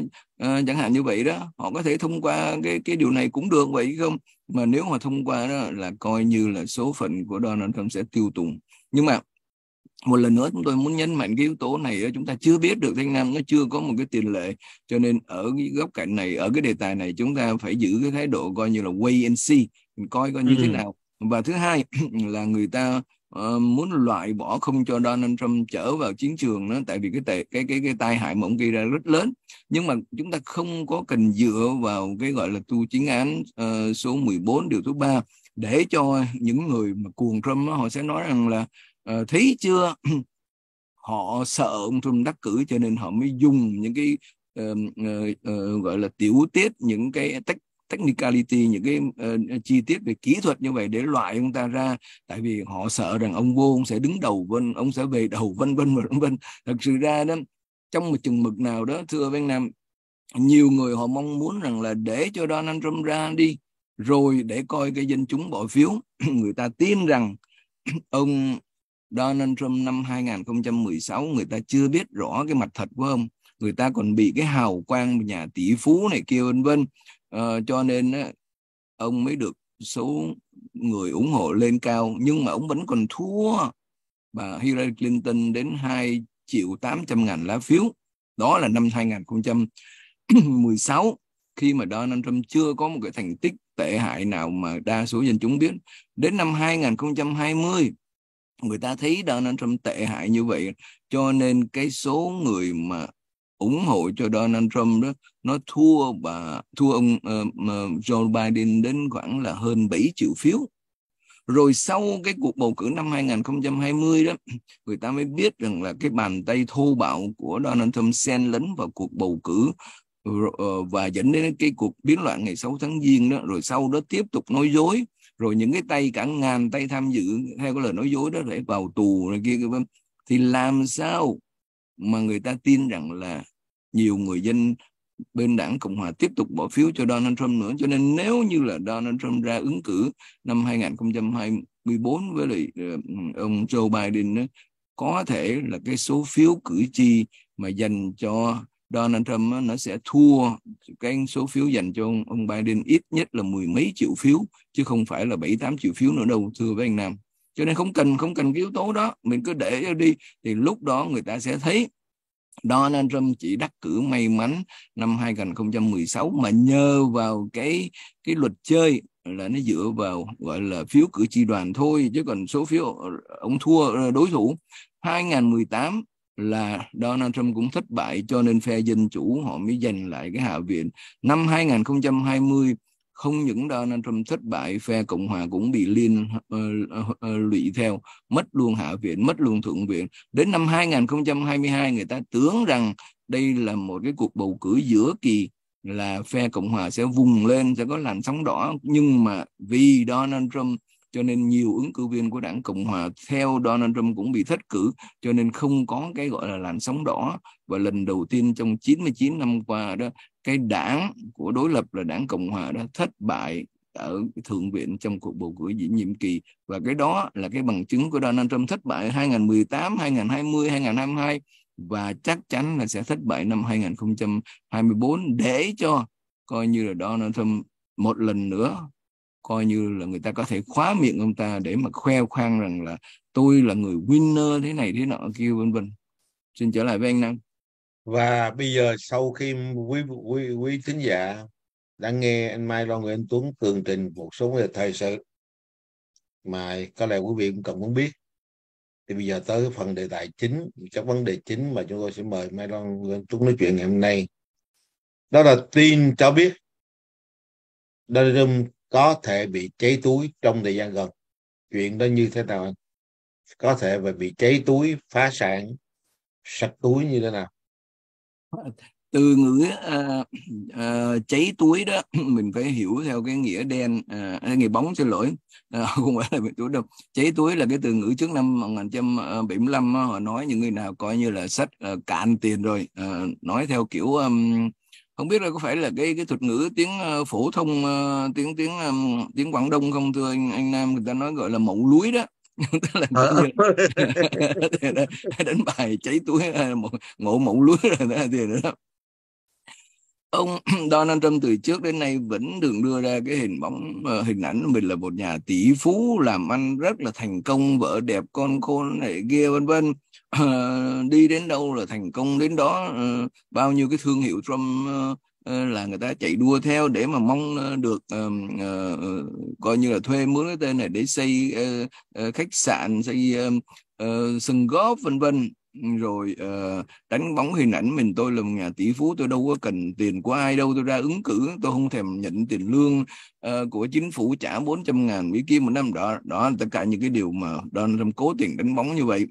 uh, chẳng hạn như vậy đó họ có thể thông qua cái cái điều này cũng được vậy không mà nếu mà thông qua đó là coi như là số phận của Donald Trump sẽ tiêu tùng nhưng mà một lần nữa chúng tôi muốn nhấn mạnh cái yếu tố này chúng ta chưa biết được Thanh Nam nó chưa có một cái tiền lệ cho nên ở cái góc cạnh này ở cái đề tài này chúng ta phải giữ cái thái độ coi như là wait and see mình coi coi như ừ. thế nào và thứ hai là người ta uh, muốn loại bỏ không cho Donald Trump trở vào chiến trường đó tại vì cái tệ cái cái cái tai hại mà ông gây ra rất lớn nhưng mà chúng ta không có cần dựa vào cái gọi là tu chính án uh, số 14 điều thứ ba để cho những người mà cuồng Trump đó, họ sẽ nói rằng là uh, thấy chưa họ sợ ông Trump đắc cử cho nên họ mới dùng những cái Uh, uh, uh, gọi là tiểu tiết những cái tách technicality những cái uh, chi tiết về kỹ thuật như vậy để loại ông ta ra tại vì họ sợ rằng ông vô ông sẽ đứng đầu vân ông sẽ về đầu vân vân vân vân thật sự ra đó trong một chừng mực nào đó thưa bên nam nhiều người họ mong muốn rằng là để cho Donald Trump ra đi rồi để coi cái dân chúng bỏ phiếu người ta tin rằng ông Donald Trump năm 2016 người ta chưa biết rõ cái mặt thật của ông người ta còn bị cái hào quang nhà tỷ phú này kia vân vân à, cho nên á, ông mới được số người ủng hộ lên cao nhưng mà ông vẫn còn thua bà Hillary Clinton đến 2 triệu 800 ngàn lá phiếu đó là năm 2016 khi mà Donald Trump chưa có một cái thành tích tệ hại nào mà đa số dân chúng biết đến năm 2020 người ta thấy Donald Trump tệ hại như vậy cho nên cái số người mà ủng hộ cho Donald Trump đó nó thua bà thua ông uh, Joe Biden đến khoảng là hơn 7 triệu phiếu. Rồi sau cái cuộc bầu cử năm 2020 đó, người ta mới biết rằng là cái bàn tay thô bạo của Donald Trump xen lấn vào cuộc bầu cử ờ, và dẫn đến cái cuộc biến loạn ngày 6 tháng Giêng đó, rồi sau đó tiếp tục nói dối, rồi những cái tay cả ngàn tay tham dự theo cái lời nói dối đó để vào tù này kia thì làm sao mà người ta tin rằng là nhiều người dân bên đảng Cộng hòa tiếp tục bỏ phiếu cho Donald Trump nữa cho nên nếu như là Donald Trump ra ứng cử năm 2024 với lại ờ, ông Joe Biden đó, có thể là cái số phiếu cử tri mà dành cho Donald Trump nó sẽ thua cái số phiếu dành cho ông, ông Biden ít nhất là mười mấy triệu phiếu chứ không phải là bảy tám triệu phiếu nữa đâu thưa với anh Nam cho nên không cần không cần cái yếu tố đó mình cứ để đi thì lúc đó người ta sẽ thấy Donald Trump chỉ đắc cử may mắn năm 2016 mà nhờ vào cái cái luật chơi là nó dựa vào gọi là phiếu cử tri đoàn thôi chứ còn số phiếu ờ, ông thua ờ, đối thủ 2018 là Donald Trump cũng thất bại cho nên phe dân chủ họ mới giành lại cái hạ viện năm 2020 không những Donald Trump thất bại phe Cộng hòa cũng bị liên uh, uh, uh, lụy theo mất luôn Hạ viện mất luôn Thượng viện đến năm 2022 người ta tưởng rằng đây là một cái cuộc bầu cử giữa kỳ là phe Cộng hòa sẽ vùng lên sẽ có làn sóng đỏ nhưng mà vì Donald Trump cho nên nhiều ứng cử viên của đảng Cộng hòa theo Donald Trump cũng bị thất cử cho nên không có cái gọi là làn sóng đỏ và lần đầu tiên trong 99 năm qua đó cái đảng của đối lập là đảng cộng hòa đó thất bại ở thượng viện trong cuộc bầu cử diễn nhiệm kỳ và cái đó là cái bằng chứng của Donald Trump thất bại 2018, 2020, 2022 và chắc chắn là sẽ thất bại năm 2024 để cho coi như là Donald Trump một lần nữa coi như là người ta có thể khóa miệng ông ta để mà khoe khoang rằng là tôi là người winner thế này thế nọ kia vân vân xin trở lại với anh Nam và bây giờ sau khi quý quý quý thính giả đã nghe anh Mai Loan Nguyễn Tuấn tường trình một số về thời sự mà có lẽ quý vị cũng cần muốn biết thì bây giờ tới phần đề tài chính các vấn đề chính mà chúng tôi sẽ mời Mai Loan Nguyễn Tuấn nói chuyện ngày hôm nay đó là tin cho biết Donald Trump có thể bị cháy túi trong thời gian gần chuyện đó như thế nào có thể bị cháy túi phá sản sạch túi như thế nào từ ngữ uh, uh, cháy túi đó mình phải hiểu theo cái nghĩa đen uh, nghĩa bóng xin lỗi uh, không phải là bị túi đâu cháy túi là cái từ ngữ trước năm 1975 uh, họ nói những người nào coi như là sách uh, cạn tiền rồi uh, nói theo kiểu um, không biết là có phải là cái cái thuật ngữ tiếng uh, phổ thông uh, tiếng tiếng um, tiếng Quảng Đông không thưa anh, anh Nam người ta nói gọi là mậu lúi đó tức là à, thì nó, đánh bài cháy túi ngộ mộng lúa rồi đó, thì đó ông Donald Trump từ trước đến nay vẫn thường đưa ra cái hình bóng ờ, hình ảnh mình là một nhà tỷ phú làm ăn rất là thành công vợ đẹp con khôn này kia vân vân ờ, đi đến đâu là thành công đến đó ờ, bao nhiêu cái thương hiệu Trump Ờ, là người ta chạy đua theo để mà mong ờ, được uh, uh, coi như là thuê mướn cái tên này để xây uh, uh, khách sạn xây uh, uh, sân golf vân vân ừ, rồi uh, đánh bóng hình ảnh mình tôi là một nhà tỷ phú tôi đâu có cần tiền của ai đâu tôi ra ứng cử tôi không thèm nhận tiền lương uh, của chính phủ trả 400 ngàn mỹ kim một năm đó đó tất cả những cái điều mà Donald Trump cố tình đánh bóng như vậy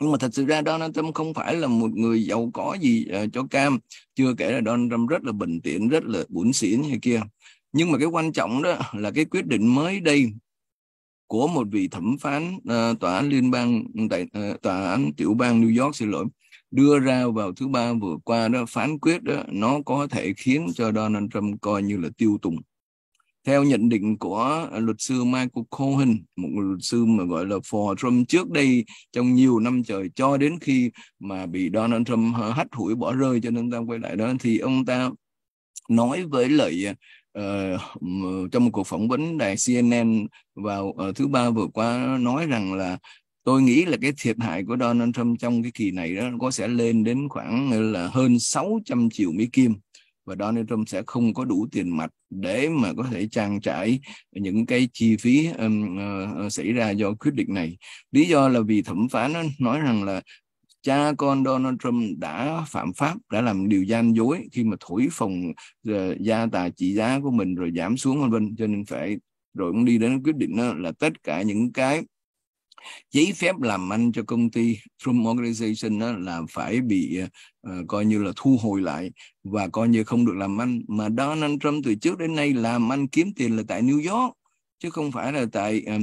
nhưng mà thật sự ra Donald Trump không phải là một người giàu có gì uh, cho cam chưa kể là Donald Trump rất là bình tiện, rất là bủn xỉn như kia nhưng mà cái quan trọng đó là cái quyết định mới đây của một vị thẩm phán uh, tòa án liên bang tại uh, tòa án tiểu bang New York xin lỗi đưa ra vào thứ ba vừa qua đó phán quyết đó nó có thể khiến cho Donald Trump coi như là tiêu tùng theo nhận định của luật sư Michael Cohen, một luật sư mà gọi là For Trump trước đây trong nhiều năm trời cho đến khi mà bị Donald Trump hắt hủi bỏ rơi cho nên ta quay lại đó thì ông ta nói với lại uh, trong một cuộc phỏng vấn đài CNN vào uh, thứ ba vừa qua nói rằng là tôi nghĩ là cái thiệt hại của Donald Trump trong cái kỳ này đó có sẽ lên đến khoảng là hơn 600 triệu Mỹ Kim và Donald Trump sẽ không có đủ tiền mặt để mà có thể trang trải những cái chi phí um, uh, xảy ra do quyết định này. Lý do là vì thẩm phán nói rằng là cha con Donald Trump đã phạm pháp, đã làm điều gian dối khi mà thổi phồng uh, gia tài trị giá của mình rồi giảm xuống vân vân, cho nên phải rồi cũng đi đến quyết định đó là tất cả những cái giấy phép làm ăn cho công ty Trump Organization đó là phải bị uh, coi như là thu hồi lại và coi như không được làm ăn mà Donald Trump từ trước đến nay làm ăn kiếm tiền là tại New York chứ không phải là tại uh,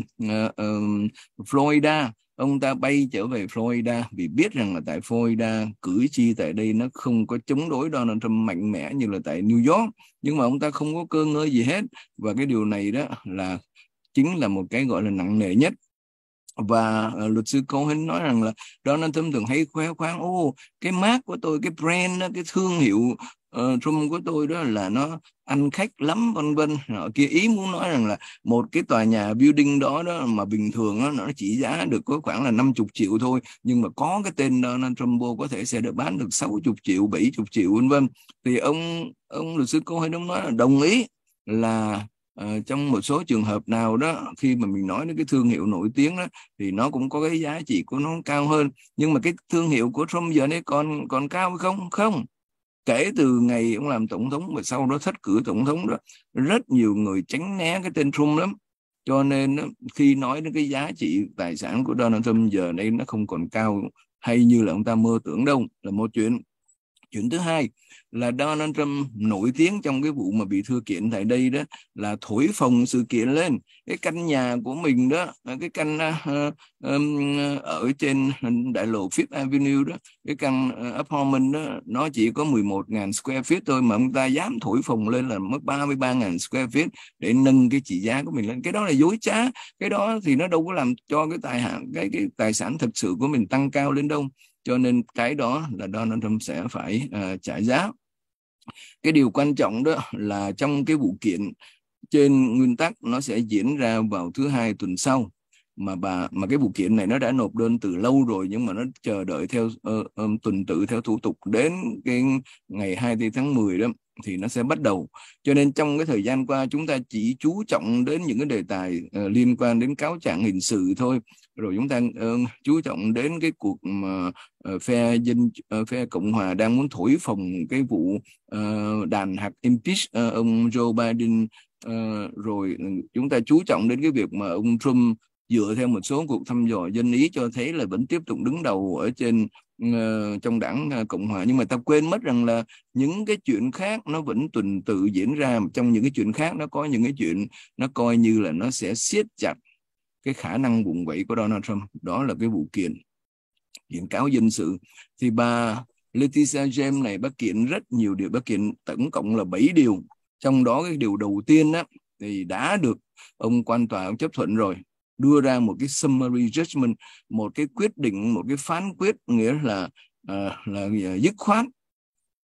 uh, Florida ông ta bay trở về Florida vì biết rằng là tại Florida cử tri tại đây nó không có chống đối Donald Trump mạnh mẽ như là tại New York nhưng mà ông ta không có cơ ngơi gì hết và cái điều này đó là chính là một cái gọi là nặng nề nhất và à, luật sư cô Cohen nói rằng là đó nên Trump thường hay khoe khoang ô cái mát của tôi cái brand đó, cái thương hiệu uh, Trump của tôi đó là nó ăn khách lắm vân vân họ kia ý muốn nói rằng là một cái tòa nhà building đó đó mà bình thường đó, nó chỉ giá được có khoảng là 50 triệu thôi nhưng mà có cái tên Donald Trump có thể sẽ được bán được 60 triệu 70 triệu vân vân thì ông ông luật sư Cohen ông nói là đồng ý là uh, trong một số trường hợp nào đó khi mà mình nói đến cái thương hiệu nổi tiếng đó thì nó cũng có cái giá trị của nó cao hơn nhưng mà cái thương hiệu của Trump giờ này còn còn cao hay không không kể từ ngày ông làm tổng thống và sau đó thất cử tổng thống đó rất nhiều người tránh né cái tên Trump lắm cho nên khi nói đến cái giá trị tài sản của Donald Trump giờ đây nó không còn cao hay như là ông ta mơ tưởng đâu là một chuyện chuyện thứ hai là Donald Trump nổi tiếng trong cái vụ mà bị thưa kiện tại đây đó là thổi phồng sự kiện lên cái căn nhà của mình đó à, cái căn uh, um, ở trên đại lộ Fifth Avenue đó cái căn ờ, apartment đó nó chỉ có 11.000 square feet thôi mà ông ta dám thổi phồng lên là mất 33.000 square feet để nâng cái trị giá của mình lên cái đó là dối trá cái đó thì nó đâu có làm cho cái tài hạn cái cái tài sản thực sự của mình tăng cao lên đâu cho nên cái đó là Donald Trump sẽ phải uh, trả giá cái điều quan trọng đó là trong cái vụ kiện trên nguyên tắc nó sẽ diễn ra vào thứ hai tuần sau mà bà mà cái vụ kiện này nó đã nộp đơn từ lâu rồi nhưng mà nó chờ đợi theo uh, um, tuần tự theo thủ tục đến cái ngày 24 tháng 10 đó thì nó sẽ bắt đầu cho nên trong cái thời gian qua chúng ta chỉ chú trọng đến những cái đề tài uh, liên quan đến cáo trạng hình sự thôi rồi chúng ta uh, chú trọng đến cái cuộc mà uh, phe dân uh, phe cộng hòa đang muốn thổi phồng cái vụ uh, đàn hạt impeach uh, ông Joe Biden uh, rồi ừ, chúng ta chú trọng đến cái việc mà ông Trump dựa theo một số cuộc thăm dò dân ý cho thấy là vẫn tiếp tục đứng đầu ở trên uh, trong đảng ờ, cộng hòa nhưng mà ta quên mất rằng là những cái chuyện khác nó vẫn tuần tự diễn ra trong những cái chuyện khác nó có những cái chuyện nó coi như là nó sẽ siết chặt cái khả năng vùng vẫy của Donald Trump đó là cái vụ kiện kiện cáo dân sự thì bà leticia James này bác kiện rất nhiều điều bác kiện tổng cộng là 7 điều trong đó cái điều đầu tiên á thì đã được ông quan tòa ông chấp thuận rồi đưa ra một cái summary judgment một cái quyết định một cái phán quyết nghĩa là uh, là à, dứt khoát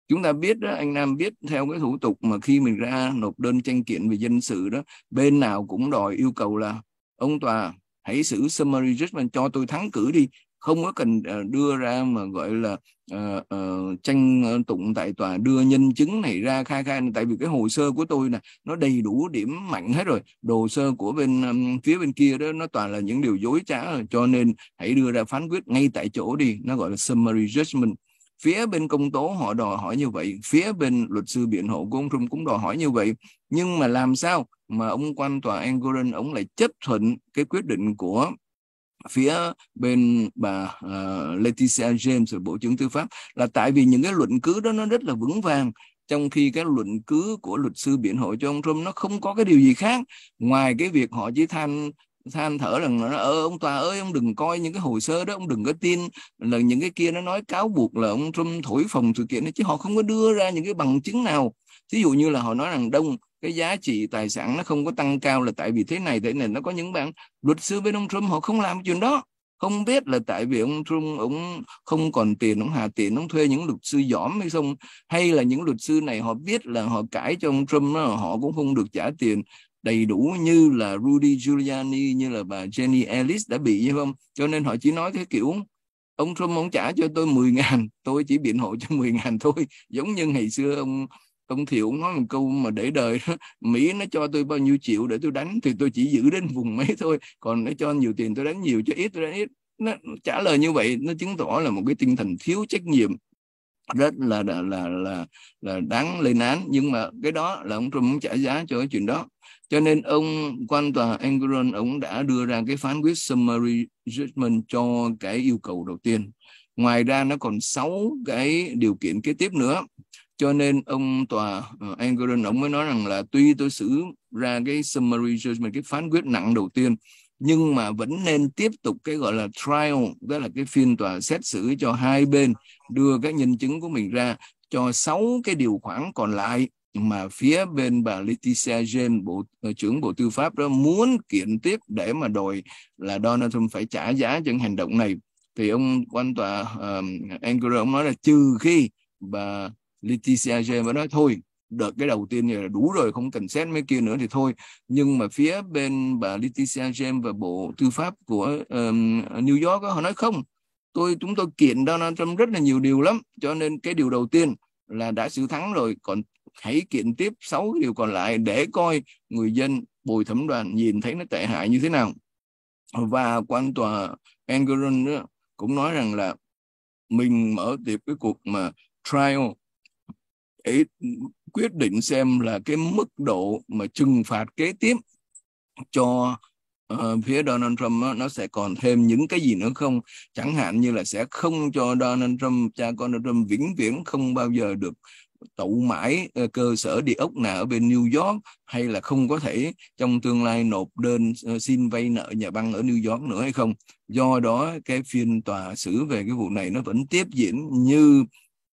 chúng ta biết đó anh Nam biết theo cái thủ tục mà khi mình ra nộp đơn tranh kiện về dân sự đó bên nào cũng đòi yêu cầu là ông tòa hãy xử summary judgment cho tôi thắng cử đi không có cần ờ, đưa ra mà gọi là uh, uh, tranh tụng tại tòa đưa nhân chứng này ra khai khai tại vì cái hồ sơ của tôi nè nó đầy đủ điểm mạnh hết rồi đồ sơ của bên um, phía bên kia đó nó toàn là những điều dối trá rồi. cho nên hãy đưa ra phán quyết ngay tại chỗ đi nó gọi là summary judgment phía bên công tố họ đòi hỏi như vậy phía bên luật sư biện hộ của ông Trump cũng đòi hỏi như vậy nhưng mà làm sao mà ông quan tòa Angoran ông lại chấp thuận cái quyết định của phía bên bà uh, Leticia James Bộ trưởng Tư pháp là tại vì những cái luận cứ đó nó rất là vững vàng trong khi cái luận cứ của luật sư biện hộ cho ông Trump nó không có cái điều gì khác ngoài cái việc họ chỉ than than thở rằng là ơ ờ, ông tòa ơi ông đừng coi những cái hồ sơ đó ông đừng có tin là những cái kia nó nói cáo buộc là ông Trump thổi phồng sự kiện đó chứ họ không có đưa ra những cái bằng chứng nào thí dụ như là họ nói rằng đông cái giá trị tài sản nó không có tăng cao là tại vì thế này thế này nó có những bạn luật sư bên ông Trump họ không làm chuyện đó không biết là tại vì ông trump ông không còn tiền ông hà tiền ông thuê những luật sư giỏm hay không hay là những luật sư này họ biết là họ cãi cho ông Trump đó, họ cũng không được trả tiền đầy đủ như là Rudy Giuliani như là bà Jenny Ellis đã bị hay không cho nên họ chỉ nói cái kiểu ông Trump ông trả cho tôi 10 ngàn tôi chỉ biện hộ cho 10 ngàn thôi giống như ngày xưa ông Tôn Thiệu nói một câu mà để đời đó, Mỹ nó cho tôi bao nhiêu triệu để tôi đánh thì tôi chỉ giữ đến vùng mấy thôi còn nó cho nhiều tiền tôi đánh nhiều cho ít tôi đánh ít nó trả lời như vậy nó chứng tỏ là một cái tinh thần thiếu trách nhiệm rất là là là là, là đáng lên án nhưng mà cái đó là ông Trump trả giá cho cái chuyện đó cho nên ông quan tòa Engeron ông đã đưa ra cái phán quyết summary judgment cho cái yêu cầu đầu tiên ngoài ra nó còn 6 cái điều kiện kế tiếp nữa cho nên ông tòa uh, ông mới nói rằng là tuy tôi xử ra cái summary judgment cái phán quyết nặng đầu tiên nhưng mà vẫn nên tiếp tục cái gọi là trial đó là cái phiên tòa xét xử cho hai bên đưa các nhân chứng của mình ra cho sáu cái điều khoản còn lại mà phía bên bà Leticia James bộ ờ, trưởng bộ tư pháp đó muốn kiện tiếp để mà đòi là Donald Trump phải trả giá cho những hành động này thì ông quan tòa ờ, uh, Angler ông nói là trừ khi bà Leticia James mới nói thôi đợt cái đầu tiên này là đủ rồi không cần xét mấy kia nữa thì thôi nhưng mà phía bên bà Leticia James và bộ tư pháp của um, New York đó, họ nói không tôi chúng tôi kiện Donald Trump rất là nhiều điều lắm cho nên cái điều đầu tiên là đã xử thắng rồi còn hãy kiện tiếp sáu điều còn lại để coi người dân bồi thẩm đoàn nhìn thấy nó tệ hại như thế nào và quan tòa Engeron cũng nói rằng là mình mở tiếp cái cuộc mà trial để quyết định xem là cái mức độ mà trừng phạt kế tiếp cho uh, phía Donald Trump đó, nó sẽ còn thêm những cái gì nữa không chẳng hạn như là sẽ không cho Donald Trump cha con Donald Trump vĩnh viễn không bao giờ được tụ mãi ờ, cơ sở địa ốc nào ở bên New York hay là không có thể trong tương lai nộp đơn ờ, xin vay nợ nhà băng ở New York nữa hay không do đó cái phiên tòa xử về cái vụ này nó vẫn tiếp diễn như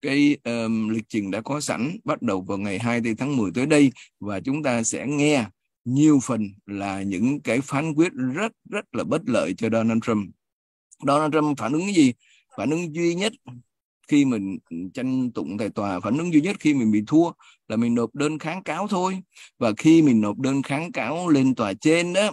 cái um, lịch trình đã có sẵn bắt đầu vào ngày 24 tháng 10 tới đây và chúng ta sẽ nghe nhiều phần là những cái phán quyết rất rất là bất lợi cho Donald Trump. Donald Trump phản ứng cái gì? Phản ứng duy nhất khi mình tranh tụng tại tòa phản ứng duy nhất khi mình bị thua là mình nộp đơn kháng cáo thôi và khi mình nộp đơn kháng cáo lên tòa trên đó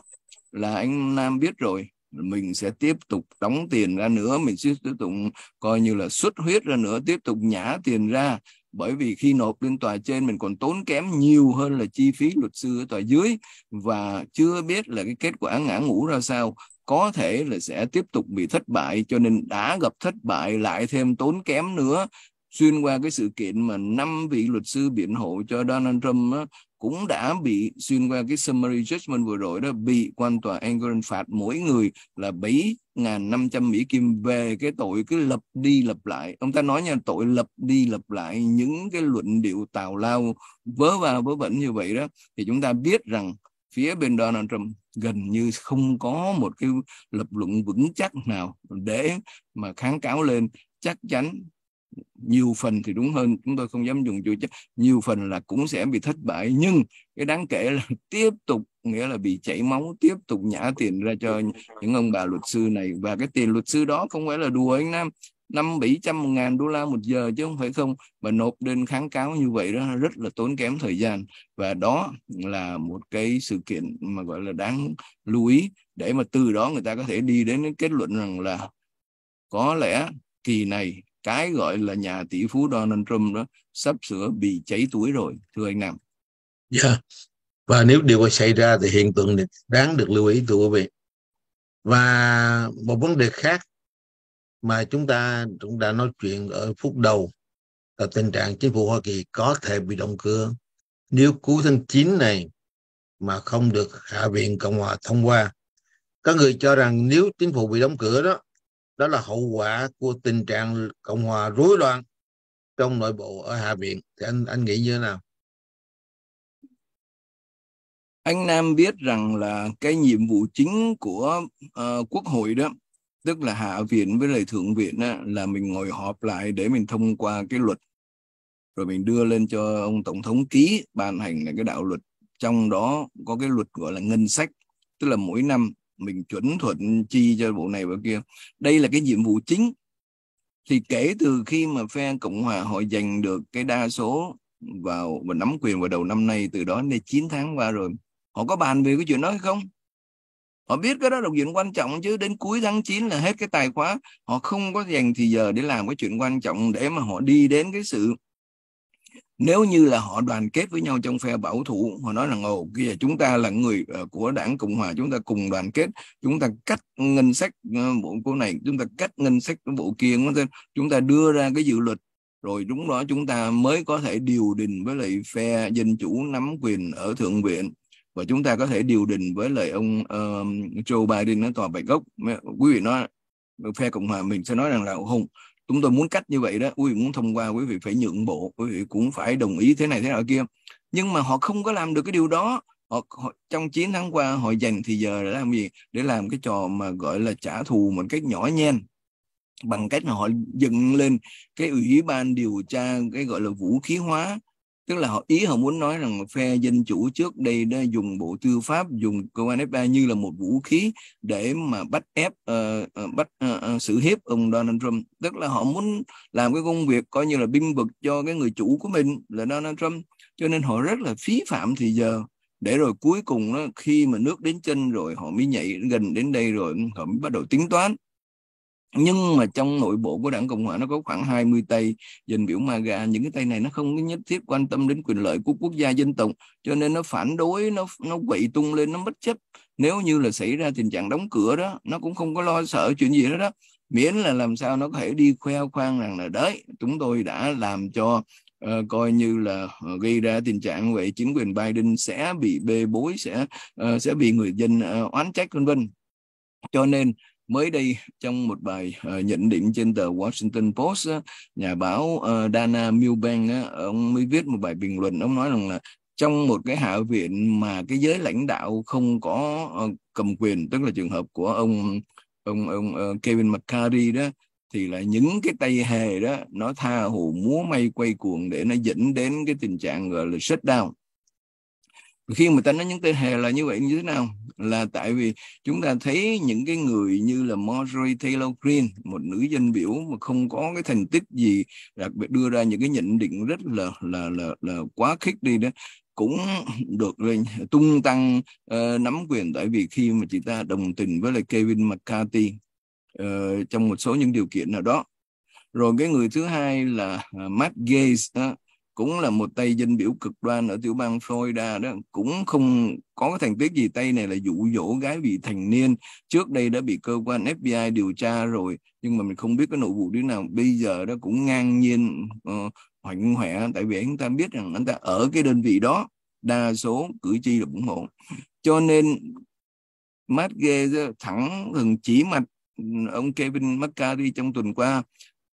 là anh Nam biết rồi mình sẽ tiếp tục đóng tiền ra nữa mình sẽ tiếp tục coi như là xuất huyết ra nữa tiếp tục nhả tiền ra bởi vì khi nộp lên tòa trên mình còn tốn kém nhiều hơn là chi phí luật sư ở tòa dưới và chưa biết là cái kết quả ngã ngũ ra sao có thể là sẽ tiếp tục bị thất bại cho nên đã gặp thất bại lại thêm tốn kém nữa xuyên qua cái sự kiện mà năm vị luật sư biện hộ cho Donald Trump á, cũng đã bị xuyên qua cái summary judgment vừa rồi đó bị quan tòa Angren phạt mỗi người là 7.500 Mỹ Kim về cái tội cứ lập đi lập lại. Ông ta nói nha, tội lập đi lập lại những cái luận điệu tào lao vớ va vớ vẩn như vậy đó. Thì chúng ta biết rằng phía bên Donald Trump gần như không có một cái lập luận vững chắc nào để mà kháng cáo lên chắc chắn nhiều phần thì đúng hơn chúng tôi không dám dùng chữ chắc nhiều phần là cũng sẽ bị thất bại nhưng cái đáng kể là tiếp tục nghĩa là bị chảy máu tiếp tục nhả tiền ra cho những ông bà luật sư này và cái tiền luật sư đó không phải là đùa anh Nam năm bảy trăm ngàn đô la một giờ chứ không phải không mà nộp đơn kháng cáo như vậy đó rất là tốn kém thời gian và đó là một cái sự kiện mà gọi là đáng lưu ý để mà từ đó người ta có thể đi đến cái kết luận rằng là có lẽ kỳ này cái gọi là nhà tỷ phú Donald Trump đó sắp sửa bị cháy túi rồi thưa anh Nam. Dạ. Yeah. Và nếu điều có xảy ra thì hiện tượng này đáng được lưu ý thưa quý vị. Và một vấn đề khác mà chúng ta cũng đã nói chuyện ở phút đầu là tình trạng chính phủ Hoa Kỳ có thể bị động cửa nếu cuối tháng 9 này mà không được Hạ viện Cộng hòa thông qua. Có người cho rằng nếu chính phủ bị đóng cửa đó đó là hậu quả của tình trạng cộng hòa rối loạn trong nội bộ ở hạ viện thì anh anh nghĩ như thế nào anh Nam biết rằng là cái nhiệm vụ chính của uh, Quốc hội đó tức là Hạ viện với lại Thượng viện đó, là mình ngồi họp lại để mình thông qua cái luật rồi mình đưa lên cho ông Tổng thống ký ban hành là cái đạo luật trong đó có cái luật gọi là ngân sách tức là mỗi năm mình chuẩn thuận chi cho bộ này bộ kia đây là cái nhiệm vụ chính thì kể từ khi mà phe cộng hòa họ giành được cái đa số vào và nắm quyền vào đầu năm nay từ đó đến 9 tháng qua rồi họ có bàn về cái chuyện đó hay không họ biết cái đó là chuyện quan trọng chứ đến cuối tháng 9 là hết cái tài khóa họ không có dành thì giờ để làm cái chuyện quan trọng để mà họ đi đến cái sự nếu như là họ đoàn kết với nhau trong phe bảo thủ họ nói rằng ồ giờ chúng ta là người ờ, của đảng cộng hòa chúng ta cùng đoàn kết chúng ta cắt ngân sách ờ, bộ cô này chúng ta cắt ngân sách bộ kia chúng ta đưa ra cái dự luật rồi đúng đó chúng ta mới có thể điều đình với lại phe dân chủ nắm quyền ở thượng viện và chúng ta có thể điều đình với lại ông uh, Joe Biden ở tòa Bạch Gốc quý vị nói phe cộng hòa mình sẽ nói rằng là không chúng tôi muốn cách như vậy đó quý vị muốn thông qua quý vị phải nhượng bộ quý vị cũng phải đồng ý thế này thế nào kia nhưng mà họ không có làm được cái điều đó họ, họ trong chiến tháng qua họ dành thì giờ để làm gì để làm cái trò mà gọi là trả thù một cách nhỏ nhen bằng cách là họ dựng lên cái ủy ban điều tra cái gọi là vũ khí hóa tức là họ ý họ muốn nói rằng phe dân chủ trước đây đã dùng bộ tư pháp dùng công quan FBI như là một vũ khí để mà bắt ép uh, bắt uh, xử hiếp ông Donald Trump tức là họ muốn làm cái công việc coi như là binh vực cho cái người chủ của mình là Donald Trump cho nên họ rất là phí phạm thì giờ để rồi cuối cùng đó, khi mà nước đến chân rồi họ mới nhảy gần đến đây rồi họ mới bắt đầu tính toán nhưng mà trong nội bộ của đảng cộng hòa nó có khoảng 20 tay dân biểu maga những cái tay này nó không nhất thiết quan tâm đến quyền lợi của quốc gia dân tộc cho nên nó phản đối nó nó quậy tung lên nó bất chấp nếu như là xảy ra tình trạng đóng cửa đó nó cũng không có lo sợ chuyện gì đó đó miễn là làm sao nó có thể đi khoe khoang rằng là đấy chúng tôi đã làm cho uh, coi như là ờ, gây ra tình trạng vậy chính quyền Biden sẽ bị bê bối sẽ uh, sẽ bị người dân uh, oán trách vân vân cho nên mới đây trong một bài uh, nhận định trên tờ Washington Post uh, nhà báo uh, Dana Milbank uh, ông mới viết một bài bình luận ông nói rằng là trong một cái hạ viện mà cái giới lãnh đạo không có uh, cầm quyền tức là trường hợp của ông ông ông uh, Kevin McCarthy đó thì là những cái tay hề đó nó tha hồ múa may quay cuồng để nó dẫn đến cái tình trạng gọi là shutdown khi mà ta nói những tên hề là như vậy như thế nào là tại vì chúng ta thấy những cái người như là Marjorie Taylor Greene một nữ dân biểu mà không có cái thành tích gì đặc biệt đưa ra những cái nhận định rất là là là, là quá khích đi đó cũng được tung tăng uh, nắm quyền tại vì khi mà chị ta đồng tình với lại Kevin McCarthy uh, trong một số những điều kiện nào đó rồi cái người thứ hai là ờ, Matt Gaetz Gates cũng là một tay dân biểu cực đoan ở tiểu bang Florida đó cũng không có thành tích gì tay này là dụ dỗ gái vị thành niên trước đây đã bị cơ quan FBI điều tra rồi nhưng mà mình không biết cái nội vụ đứa nào bây giờ đó cũng ngang nhiên uh, hoành hoẹ tại vì anh ta biết rằng anh ta ở cái đơn vị đó đa số cử tri là ủng hộ cho nên Matt Gaetz thẳng thường chỉ mặt ừ, ông Kevin McCarthy trong tuần qua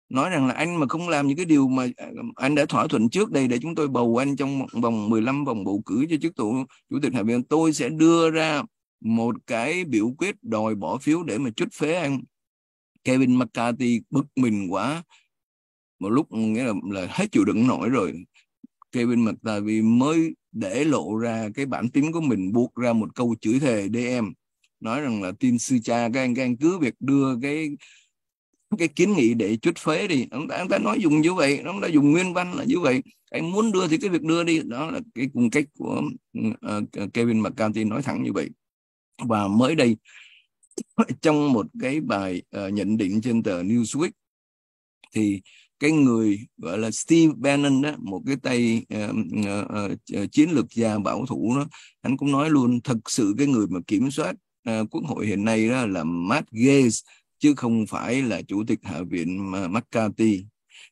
nói rằng là anh mà không làm những cái điều mà à, anh đã thỏa thuận trước đây để chúng tôi bầu anh trong vòng 15 vòng bầu cử cho chức thủ chủ tịch hạ viện tôi sẽ đưa ra một cái biểu quyết đòi bỏ phiếu để mà chút phế anh Kevin McCarthy bực mình quá một lúc nghĩa là là hết chịu đựng nổi rồi Kevin McCarthy mới để lộ ra cái bản tính của mình buộc ra một câu chửi thề DM nói rằng là tin sư cha gan gan cứ việc đưa cái cái kiến nghị để trút thuế thì ông ta, ông ta nói dùng như vậy ông ta dùng nguyên văn là như vậy anh muốn đưa thì cái việc đưa đi đó là cái cùng cách của uh, Kevin McCarthy nói thẳng như vậy và mới đây trong một cái bài uh, nhận định trên tờ Newsweek thì cái người gọi là Steve Bannon đó một cái tay uh, uh, uh, chiến lược gia bảo thủ đó anh cũng nói luôn thật sự cái người mà kiểm soát uh, quốc hội hiện nay đó là Matt Gaetz chứ không phải là chủ tịch hạ viện McCarthy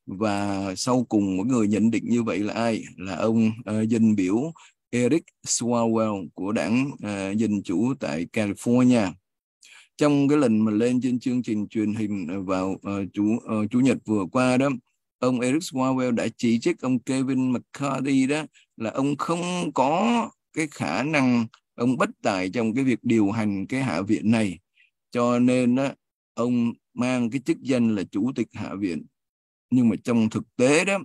và sau cùng mỗi người nhận định như vậy là ai là ông uh, dân biểu Eric Swalwell của đảng uh, dân chủ tại California trong cái lần mà lên trên chương trình truyền hình vào uh, chủ uh, chủ nhật vừa qua đó ông Eric Swalwell đã chỉ trích ông Kevin McCarthy đó là ông không có cái khả năng ông bất tài trong cái việc điều hành cái hạ viện này cho nên đó, ông mang cái chức danh là chủ tịch hạ viện nhưng mà trong thực tế đó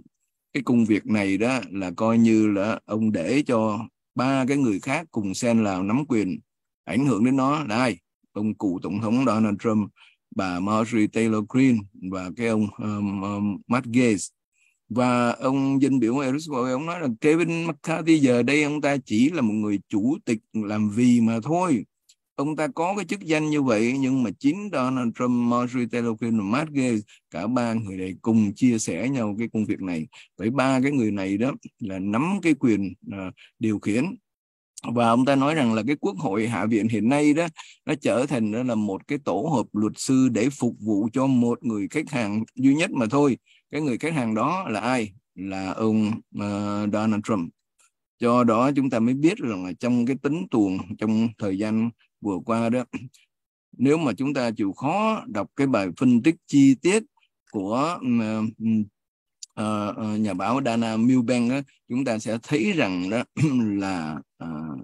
cái công việc này đó là coi như là ông để cho ba cái người khác cùng xen lào nắm quyền ảnh hưởng đến nó là ai ông cụ tổng thống Donald Trump bà Marjorie Taylor green và cái ông um, um, Matt gates và ông dinh biểu Eric Powell ông nói là Kevin McCarthy giờ đây ông ta chỉ là một người chủ tịch làm vì mà thôi ông ta có cái chức danh như vậy nhưng mà chính Donald Trump, Marjorie Taylor Greene Matt Gaetz cả ba người này cùng chia sẻ nhau cái công việc này Vậy ba cái người này đó là nắm cái quyền uh, điều khiển và ông ta nói rằng là cái quốc hội hạ viện hiện nay đó nó trở thành đó là một cái tổ hợp luật sư để phục vụ cho một người khách hàng duy nhất mà thôi cái người khách hàng đó là ai là ông uh, Donald Trump do đó chúng ta mới biết rằng là trong cái tính tuồng trong thời gian vừa qua đó nếu mà chúng ta chịu khó đọc cái bài phân tích chi tiết của uh, uh, nhà báo Dana Milbank đó, chúng ta sẽ thấy rằng đó là uh,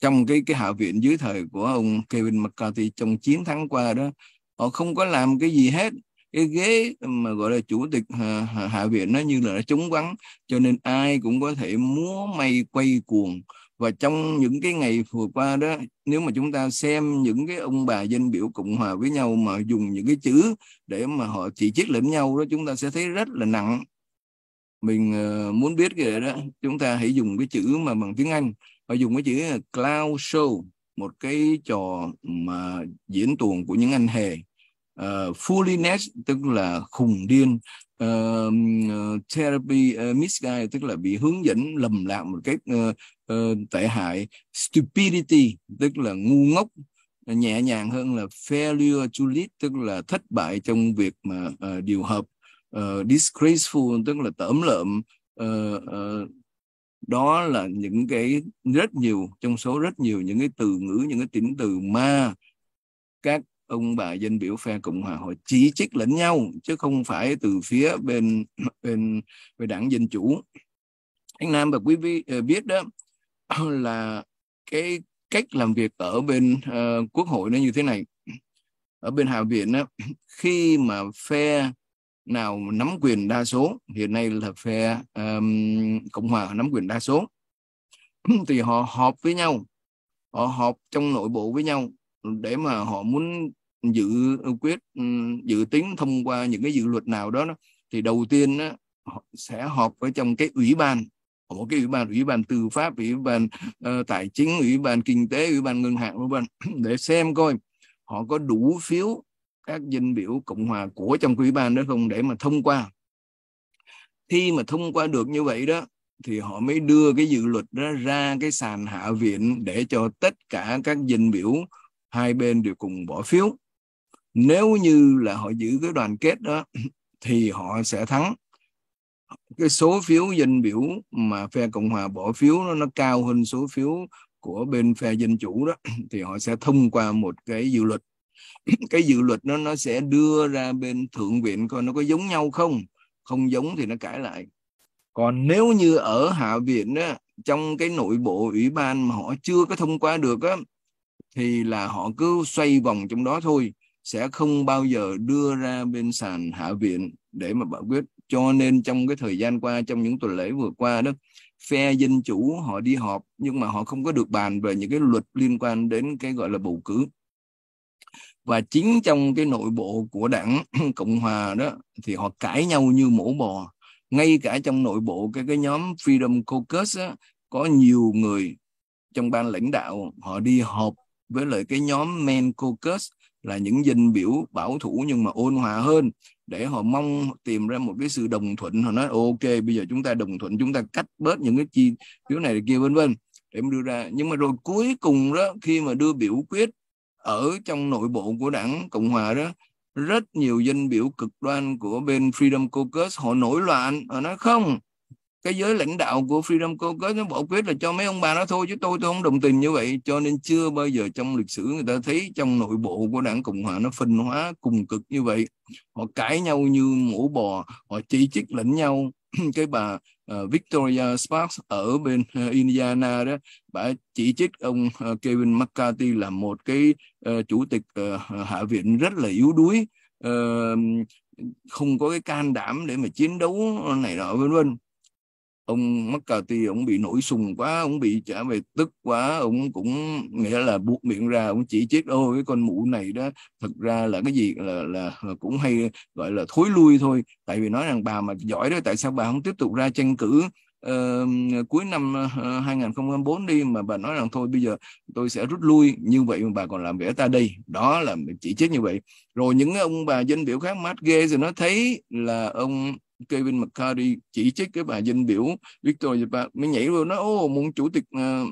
trong cái cái hạ viện dưới thời của ông Kevin McCarthy trong chiến tháng qua đó họ không có làm cái gì hết cái ghế mà gọi là chủ tịch hạ, hạ viện nó như là nó trống vắng cho nên ai cũng có thể múa may quay cuồng và trong những cái ngày vừa qua đó nếu mà chúng ta xem những cái ông bà dân biểu cộng hòa với nhau mà dùng những cái chữ để mà họ chỉ trích lẫn nhau đó chúng ta sẽ thấy rất là nặng mình ờ, muốn biết cái đó chúng ta hãy dùng cái chữ mà bằng tiếng anh và dùng cái chữ cloud show một cái trò mà diễn tuồng của những anh hề uh, ờ, fooliness tức là khùng điên uh, therapy uh, ờ, misguide tức là bị hướng dẫn lầm lạc một cách uh, uh, tệ hại stupidity tức là ngu ngốc nhẹ nhàng hơn là failure to lead tức là thất bại trong việc mà uh, điều hợp uh, disgraceful tức là tởm lợm uh, uh, đó là những cái rất nhiều trong số rất nhiều những cái từ ngữ những cái tính từ mà các ông bà dân biểu phe cộng hòa họ chỉ trích lẫn nhau chứ không phải từ phía bên bên về đảng dân chủ anh nam và quý vị ờ, biết đó là cái cách làm việc ở bên uh, quốc hội nó như thế này ở bên hạ viện đó, khi mà phe nào nắm quyền đa số hiện nay là phe um, cộng hòa nắm quyền đa số thì họ họp với nhau họ họp trong nội bộ với nhau để mà họ muốn dự quyết dự ừ, tính thông qua những cái dự luật nào đó, thì đầu tiên đó, họ sẽ họp với trong cái ủy ban một cái ủy ban ủy ban tư pháp ủy ban uh, tài chính ủy ban kinh tế ủy ban ngân hàng ủy ban để xem coi họ có đủ phiếu các dân biểu cộng hòa của trong ủy ban đó không để mà thông qua khi mà thông qua được như vậy đó thì họ mới đưa cái dự luật đó ra cái sàn hạ viện để cho tất cả các dân biểu hai bên đều cùng bỏ phiếu nếu như là họ giữ cái đoàn kết đó thì họ sẽ thắng cái số phiếu dân biểu mà phe cộng hòa bỏ phiếu nó, nó cao hơn số phiếu của bên phe dân chủ đó thì họ sẽ thông qua một cái dự luật cái dự luật nó nó sẽ đưa ra bên thượng viện coi nó có giống nhau không không giống thì nó cãi lại còn nếu như ở hạ viện đó, trong cái nội bộ ủy ban mà họ chưa có thông qua được á thì là họ cứ xoay vòng trong đó thôi sẽ không bao giờ đưa ra bên sàn hạ viện để mà bảo quyết cho nên trong cái thời gian qua trong những tuần lễ vừa qua đó phe dân chủ họ đi họp nhưng mà họ không có được bàn về những cái luật liên quan đến cái gọi là bầu cử và chính trong cái nội bộ của đảng cộng hòa đó thì họ cãi nhau như mổ bò ngay cả trong nội bộ cái cái nhóm freedom caucus á, có nhiều người trong ban lãnh đạo họ đi họp với lại cái nhóm men là những dinh biểu bảo thủ nhưng mà ôn hòa hơn để họ mong tìm ra một cái sự đồng thuận họ nói ok bây giờ chúng ta đồng thuận chúng ta cắt bớt những cái chi phiếu này kia vân vân để đưa ra nhưng mà rồi cuối cùng đó khi mà đưa biểu quyết ở trong nội bộ của đảng cộng hòa đó rất nhiều dân biểu cực đoan của bên freedom caucus họ nổi loạn họ nói không cái giới lãnh đạo của Freedom Caucus có cái bộ quyết là cho mấy ông bà nó thôi chứ tôi tôi không đồng tình như vậy cho nên chưa bao giờ trong lịch sử người ta thấy trong nội bộ của đảng Cộng hòa nó phân hóa cùng cực như vậy họ cãi nhau như mổ bò họ chỉ trích lẫn nhau cái bà uh, Victoria Sparks ở bên uh, Indiana đó bà chỉ trích ông uh, Kevin McCarthy là một cái uh, chủ tịch uh, hạ viện rất là yếu đuối uh, không có cái can đảm để mà chiến đấu này nọ vân vân ông McCarthy ông bị nổi sùng quá ông bị trả về tức quá ông cũng nghĩa là buộc miệng ra ông chỉ chết ôi cái con mụ này đó thật ra là cái gì là, là là cũng hay gọi là thối lui thôi tại vì nói rằng bà mà giỏi đó tại sao bà không tiếp tục ra tranh cử uh, cuối năm uh, ờ, 2004 đi mà bà nói rằng thôi bây giờ tôi sẽ rút lui như vậy mà bà còn làm vẻ ta đây đó là chỉ chết như vậy rồi những ờ, ông bà dân biểu khác mát ghê rồi nó thấy là ông Kevin McCarthy chỉ trích cái bà dân biểu Victoria Park mới nhảy vô nói, ô muốn chủ tịch uh,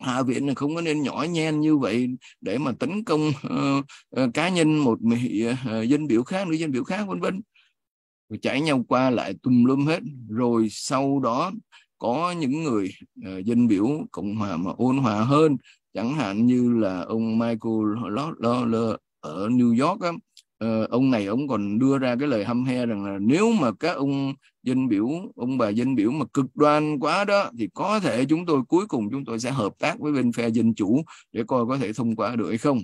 Hạ viện này không có nên nhỏ nhen như vậy để mà tấn công uh, uh, cá nhân một mỹ, uh, dân biểu khác, nữ dân biểu khác vân vân. Rồi chảy nhau qua lại tùm lum hết. Rồi sau đó có những người uh, dân biểu cộng hòa mà ôn hòa hơn, chẳng hạn như là ông Michael Lawler ở New York á, uh, ông này ông còn đưa ra cái lời hâm he rằng là nếu mà các ông dân biểu ông bà dân biểu mà cực đoan quá đó thì có thể chúng tôi cuối cùng chúng tôi sẽ hợp tác với bên phe dân chủ để coi có thể thông qua được hay không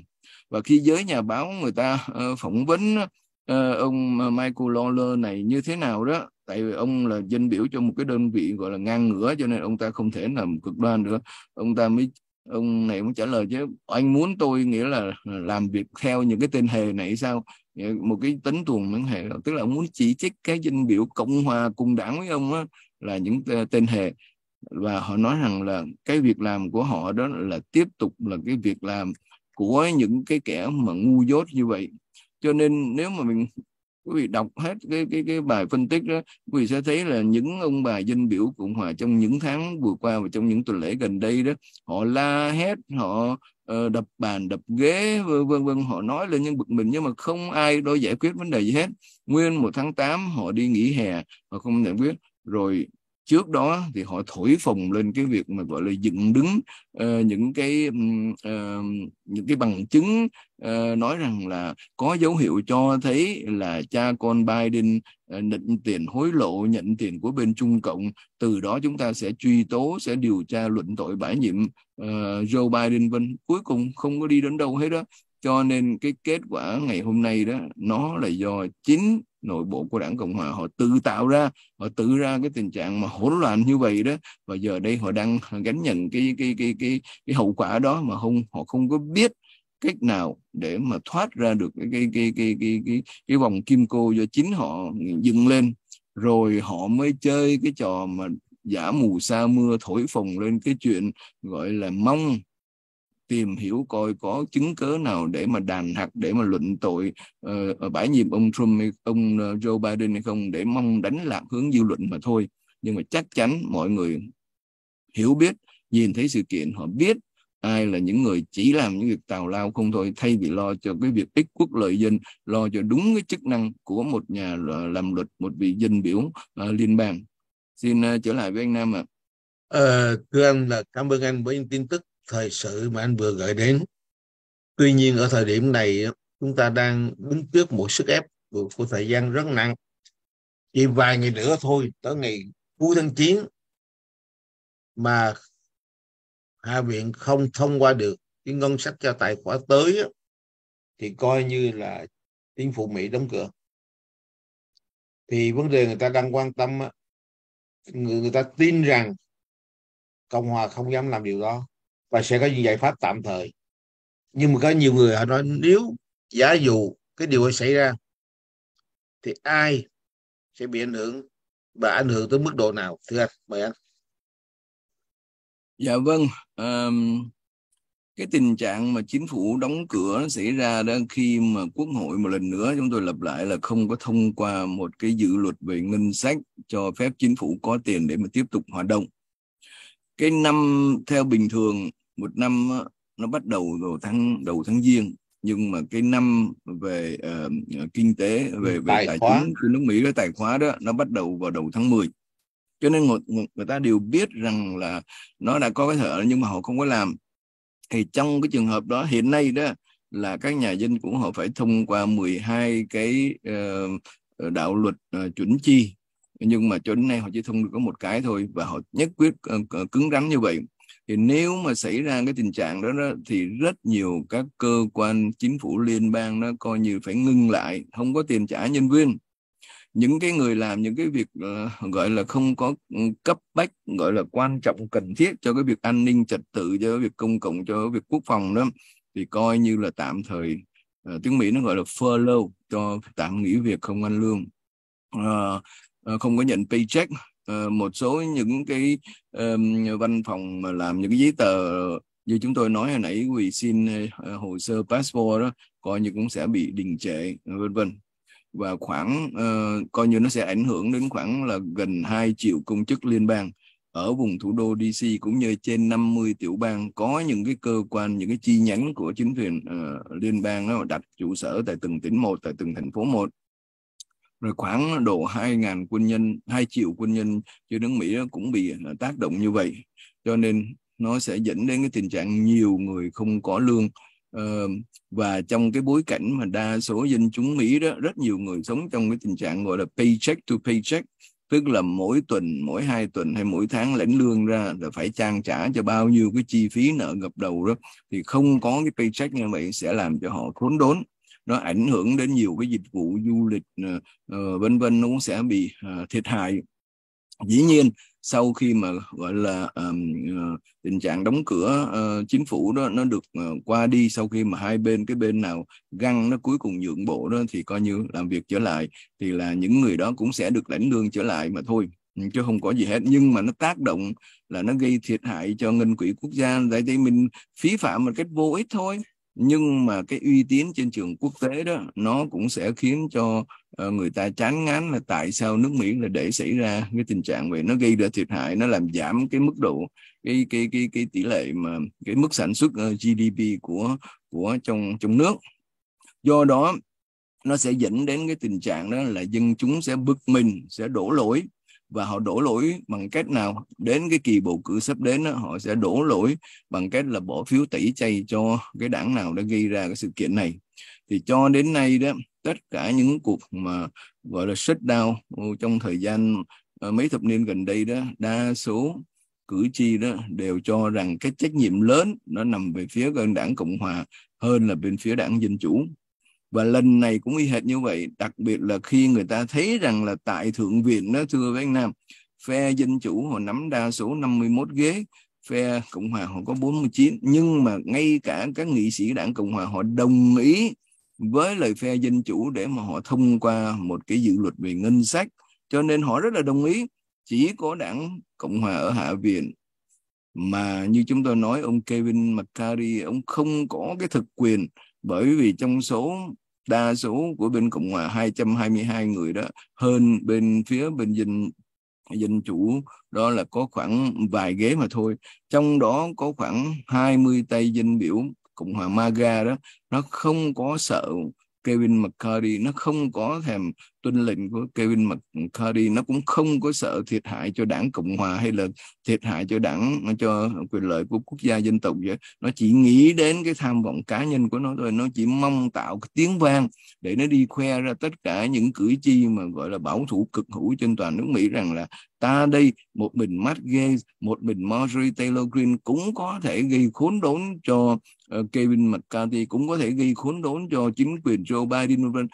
và khi giới nhà báo người ta uh, phỏng vấn uh, ông Michael Lawler này như thế nào đó tại vì ông là dân biểu cho một cái đơn vị gọi là ngang ngửa cho nên ông ta không thể làm cực đoan được ông ta mới ông này cũng trả lời chứ anh muốn tôi nghĩa là làm việc theo những cái tên hề này sao một cái tính tuồng những hề tức là ông muốn chỉ trích cái danh biểu cộng hòa cùng đảng với ông á, là những tên hề và họ nói rằng là cái việc làm của họ đó là tiếp tục là cái việc làm của những cái kẻ mà ngu dốt như vậy cho nên nếu mà mình quý vị đọc hết cái cái cái bài phân tích đó quý vị sẽ thấy là những ông bà dân biểu cộng hòa trong những tháng vừa qua và trong những tuần lễ gần đây đó họ la hét họ ờ, đập bàn đập ghế vân vân họ nói lên những bực mình nhưng mà không ai đôi giải quyết vấn đề gì hết nguyên một tháng 8 họ đi nghỉ hè họ không giải quyết rồi trước đó thì họ thổi phồng lên cái việc mà gọi là dựng đứng uh, những cái uh, những cái bằng chứng uh, nói rằng là có dấu hiệu cho thấy là cha con Biden uh, nhận tiền hối lộ nhận tiền của bên Trung Cộng từ đó chúng ta sẽ truy tố sẽ điều tra luận tội bãi nhiệm uh, Joe Biden vân cuối cùng không có đi đến đâu hết đó cho nên cái kết quả ngày hôm nay đó nó là do chính nội bộ của đảng cộng hòa họ tự tạo ra họ tự ra cái tình trạng mà hỗn loạn như vậy đó và giờ đây họ đang gánh nhận cái cái cái cái cái hậu quả đó mà không họ không có biết cách nào để mà thoát ra được cái cái cái cái cái cái, cái vòng kim cô do chính họ dựng lên rồi họ mới chơi cái trò mà giả mù sa mưa thổi phồng lên cái chuyện gọi là mong tìm hiểu coi có chứng cớ nào để mà đàn hạt để mà luận tội uh, bãi nhiệm ông Trump ông ờ, Joe Biden hay không để mong đánh lạc hướng dư luận mà thôi nhưng mà chắc chắn mọi người hiểu biết nhìn thấy sự kiện họ biết ai là những người chỉ làm những việc tào lao không thôi thay vì lo cho cái việc ích quốc lợi dân lo cho đúng cái chức năng của một nhà làm luật một vị dân biểu uh, liên bang xin uh, trở lại với anh nam ạ à. ờ, thưa anh là cảm ơn anh với những tin tức thời sự mà anh vừa gợi đến tuy nhiên ở thời điểm này chúng ta đang đứng trước một sức ép của, của thời gian rất nặng chỉ vài ngày nữa thôi tới ngày cuối tháng 9 mà hạ viện không thông qua được cái ngân sách cho tài khoản tới thì coi như là chính phủ mỹ đóng cửa thì vấn đề người ta đang quan tâm người, người ta tin rằng cộng hòa không dám làm điều đó và sẽ có những giải pháp tạm thời nhưng mà có nhiều người họ nói nếu giả dụ cái điều ấy xảy ra thì ai sẽ bị ảnh hưởng và ảnh hưởng tới mức độ nào thưa anh mời anh dạ vâng um, cái tình trạng mà chính phủ đóng cửa nó xảy ra đó khi mà quốc hội một lần nữa chúng tôi lặp lại là không có thông qua một cái dự luật về ngân sách cho phép chính phủ có tiền để mà tiếp tục hoạt động cái năm theo bình thường một năm nó bắt đầu vào tháng đầu tháng giêng nhưng mà cái năm về uh, kinh tế về về tài, tài chính của nước Mỹ cái tài khoá đó nó bắt đầu vào đầu tháng 10 cho nên người, người ta đều biết rằng là nó đã có cái thợ nhưng mà họ không có làm thì trong cái trường hợp đó hiện nay đó là các nhà dân cũng họ phải thông qua 12 cái uh, đạo luật uh, chuẩn chi nhưng mà cho đến nay họ chỉ thông được có một cái thôi và họ nhất quyết uh, cứng rắn như vậy thì nếu mà xảy ra cái tình trạng đó, đó thì rất nhiều các cơ quan chính phủ liên bang nó coi như phải ngưng lại không có tiền trả nhân viên những cái người làm những cái việc ờ, gọi là không có ừ, cấp bách gọi là quan trọng cần thiết cho cái việc an ninh trật tự cho việc công cộng cho việc quốc phòng đó thì coi như là tạm thời uh, tiếng mỹ nó gọi là furlough cho tạm nghỉ việc không ăn lương uh, không có nhận paycheck Ờ, một số những cái um, văn phòng mà làm những cái giấy tờ như chúng tôi nói hồi nãy quỳ xin uh, hồ sơ passport đó coi như cũng sẽ bị đình trệ vân vân và khoảng uh, coi như nó sẽ ảnh hưởng đến khoảng là gần 2 triệu công chức liên bang ở vùng thủ đô DC cũng như trên 50 tiểu bang có những cái cơ quan những cái chi nhánh của chính quyền uh, liên bang đó đặt trụ sở tại từng tỉnh một tại từng thành phố một rồi khoảng độ 2.000 quân nhân 2 triệu quân nhân cho nước Mỹ cũng bị à, tác động như vậy cho nên nó sẽ dẫn đến cái tình trạng nhiều người không có lương ờ, và trong cái bối cảnh mà đa số dân chúng Mỹ đó rất nhiều người sống trong cái tình trạng gọi là paycheck to paycheck tức là mỗi tuần mỗi hai tuần hay mỗi tháng lãnh lương ra là phải trang trả cho bao nhiêu cái chi phí nợ ngập đầu đó thì không có cái paycheck như vậy sẽ làm cho họ khốn đốn nó ảnh hưởng đến nhiều cái dịch vụ du lịch ờ, ờ, vân uh, vân nó cũng sẽ bị uh, thiệt hại dĩ nhiên sau khi mà gọi là um, tình trạng đóng cửa uh, chính phủ đó nó được uh, qua đi sau khi mà hai bên cái bên nào găng nó cuối cùng nhượng bộ đó thì coi như làm việc trở lại thì là những người đó cũng sẽ được lãnh lương trở lại mà thôi ừ, chứ không có gì hết nhưng mà nó tác động là nó gây thiệt hại cho ngân quỹ quốc gia tại vì mình phí phạm một cách vô ích thôi nhưng mà cái uy tín trên trường quốc tế đó nó cũng sẽ khiến cho ờ, người ta chán ngán là tại sao nước Mỹ là để xảy ra cái tình trạng vậy nó gây ra thiệt hại nó làm giảm cái mức độ cái cái cái cái tỷ lệ mà cái mức sản xuất ờ, GDP của của trong trong nước do đó nó sẽ dẫn đến cái tình trạng đó là dân chúng sẽ bực mình sẽ đổ lỗi và họ đổ lỗi bằng cách nào đến cái kỳ bầu cử sắp đến đó, họ sẽ đổ lỗi bằng cách là bỏ phiếu tẩy chay cho cái đảng nào đã gây ra cái sự kiện này thì cho đến nay đó tất cả những cuộc mà gọi là shutdown trong thời gian ờ, mấy thập niên gần đây đó đa số cử tri đó đều cho rằng cái trách nhiệm lớn nó nằm về phía bên đảng cộng hòa hơn là bên phía đảng dân chủ và lần này cũng y hệt như vậy đặc biệt là khi người ta thấy rằng là tại thượng viện đó thưa với anh Nam phe dân chủ họ nắm đa số 51 ghế phe Cộng hòa họ có 49 nhưng mà ngay cả các nghị sĩ đảng Cộng hòa họ đồng ý với lời phe dân chủ để mà họ thông qua một cái dự luật về ngân sách cho nên họ rất là đồng ý chỉ có đảng Cộng hòa ở Hạ viện mà như chúng tôi nói ông Kevin McCarthy ông không có cái thực quyền bởi vì trong số đa số của bên cộng hòa 222 người đó hơn bên phía bên dân dân chủ đó là có khoảng vài ghế mà thôi trong đó có khoảng 20 tay dân biểu cộng hòa maga đó nó không có sợ Kevin McCarthy nó không có thèm tuân lệnh của Kevin McCarthy nó cũng không có sợ thiệt hại cho đảng Cộng hòa hay là thiệt hại cho đảng cho quyền lợi của quốc gia dân tộc vậy nó chỉ nghĩ đến cái tham vọng cá nhân của nó thôi nó chỉ mong tạo cái tiếng vang để nó đi khoe ra tất cả những cử tri mà gọi là bảo thủ cực hữu trên toàn nước Mỹ rằng là ta đây một mình Matt Gaetz một mình Marjorie Taylor Greene cũng có thể gây khốn đốn cho Ờ, Kevin McCarthy cũng có thể gây khốn đốn cho chính quyền Joe Biden vân vân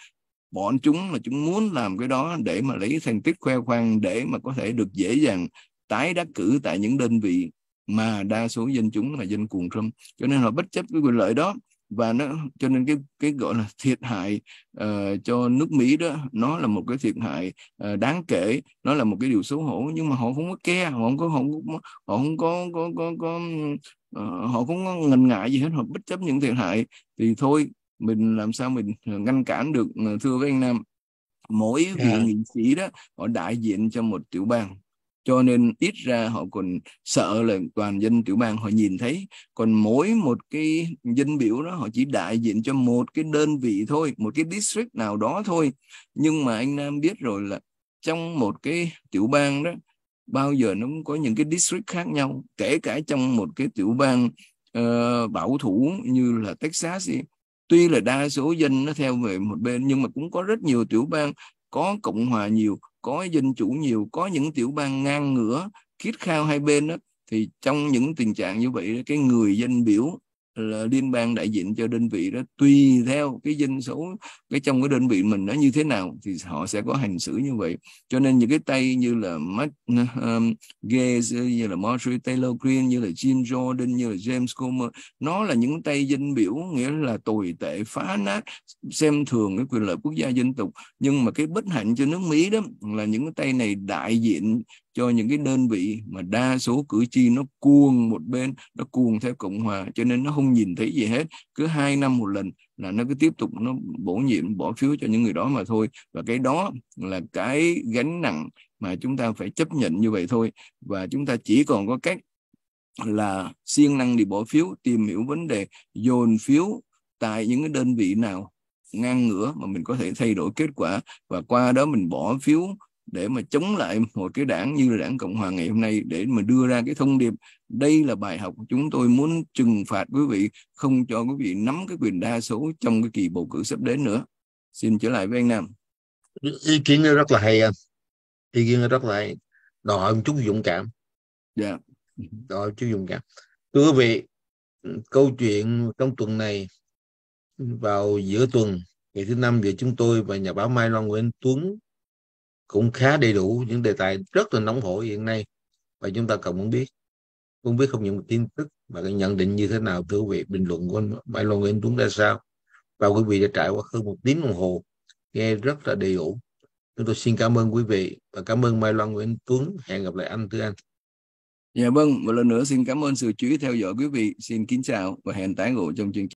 bọn chúng là chúng muốn làm cái đó để mà lấy thành tích khoe khoang để mà có thể được dễ dàng tái đắc cử tại những đơn vị mà đa số dân chúng là dân cuồng Trump cho nên họ bất chấp cái quyền lợi đó và nó cho nên cái cái gọi là thiệt hại uh, cho nước Mỹ đó nó là một cái thiệt hại uh, đáng kể nó là một cái điều xấu hổ nhưng mà họ không có ke họ không có họ không có họ không có có có, có uh, họ cũng ngần ngại gì hết họ bất chấp những thiệt hại thì thôi mình làm sao mình ờ, ngăn cản được ờ, thưa với anh nam mỗi dạ. vị yeah. nghị sĩ đó họ đại diện cho một tiểu bang cho nên ít ra họ còn sợ là toàn dân tiểu bang họ nhìn thấy còn mỗi một cái dân biểu đó họ chỉ đại diện cho một cái đơn vị thôi một cái district nào đó thôi nhưng mà anh nam biết rồi là trong một cái tiểu bang đó bao giờ nó cũng có những cái district khác nhau kể cả trong một cái tiểu bang uh, bảo thủ như là Texas ấy. tuy là đa số dân nó theo về một bên nhưng mà cũng có rất nhiều tiểu bang có cộng hòa nhiều có dân chủ nhiều có những tiểu bang ngang ngửa khít khao hai bên đó thì trong những tình trạng như vậy cái người dân biểu là liên bang đại diện cho đơn vị đó tùy theo cái dân số cái trong cái đơn vị mình nó như thế nào thì họ sẽ có hành xử như vậy cho nên những cái tay như là Mark um, Gates như là Marjorie Taylor Green, như là Jim Jordan như là James Comer nó là những tay dân biểu nghĩa là tồi tệ phá nát xem thường cái quyền lợi quốc gia dân tộc nhưng mà cái bất hạnh cho nước Mỹ đó là những cái tay này đại diện cho những cái đơn vị mà đa số cử tri nó cuồng một bên nó cuồng theo cộng hòa cho nên nó không nhìn thấy gì hết cứ hai năm một lần là nó cứ tiếp tục nó bổ nhiệm bỏ phiếu cho những người đó mà thôi và cái đó là cái gánh nặng mà chúng ta phải chấp nhận như vậy thôi và chúng ta chỉ còn có cách là siêng năng đi bỏ phiếu tìm hiểu vấn đề dồn phiếu tại những cái đơn vị nào ngang ngửa mà mình có thể thay đổi kết quả và qua đó mình bỏ phiếu để mà chống lại một cái đảng như là đảng cộng hòa ngày hôm nay để mà đưa ra cái thông điệp đây là bài học chúng tôi muốn trừng phạt quý vị không cho quý vị nắm cái quyền đa số trong cái kỳ bầu cử sắp đến nữa xin trở lại với anh nam ý kiến đó rất là hay anh ý kiến đó rất là hay đòi hỏi chút dũng cảm dạ yeah. đòi chút dũng cảm thưa quý vị câu chuyện trong tuần này vào giữa tuần ngày thứ năm giữa chúng tôi và nhà báo Mai Loan Nguyễn Tuấn cũng khá đầy đủ những đề tài rất là nóng hổi hiện nay và chúng ta cần muốn biết muốn biết không những tin tức mà cái nhận định như thế nào thưa quý vị bình luận của anh Mai Loan Nguyễn Tuấn ra sao và quý vị đã trải qua hơn một tiếng đồng hồ nghe rất là đầy đủ chúng tôi xin cảm ơn quý vị và cảm ơn Mai Loan Nguyễn Tuấn hẹn gặp lại anh thưa anh dạ vâng một lần nữa xin cảm ơn sự chú ý theo dõi quý vị xin kính chào và hẹn tái ngộ trong chương trình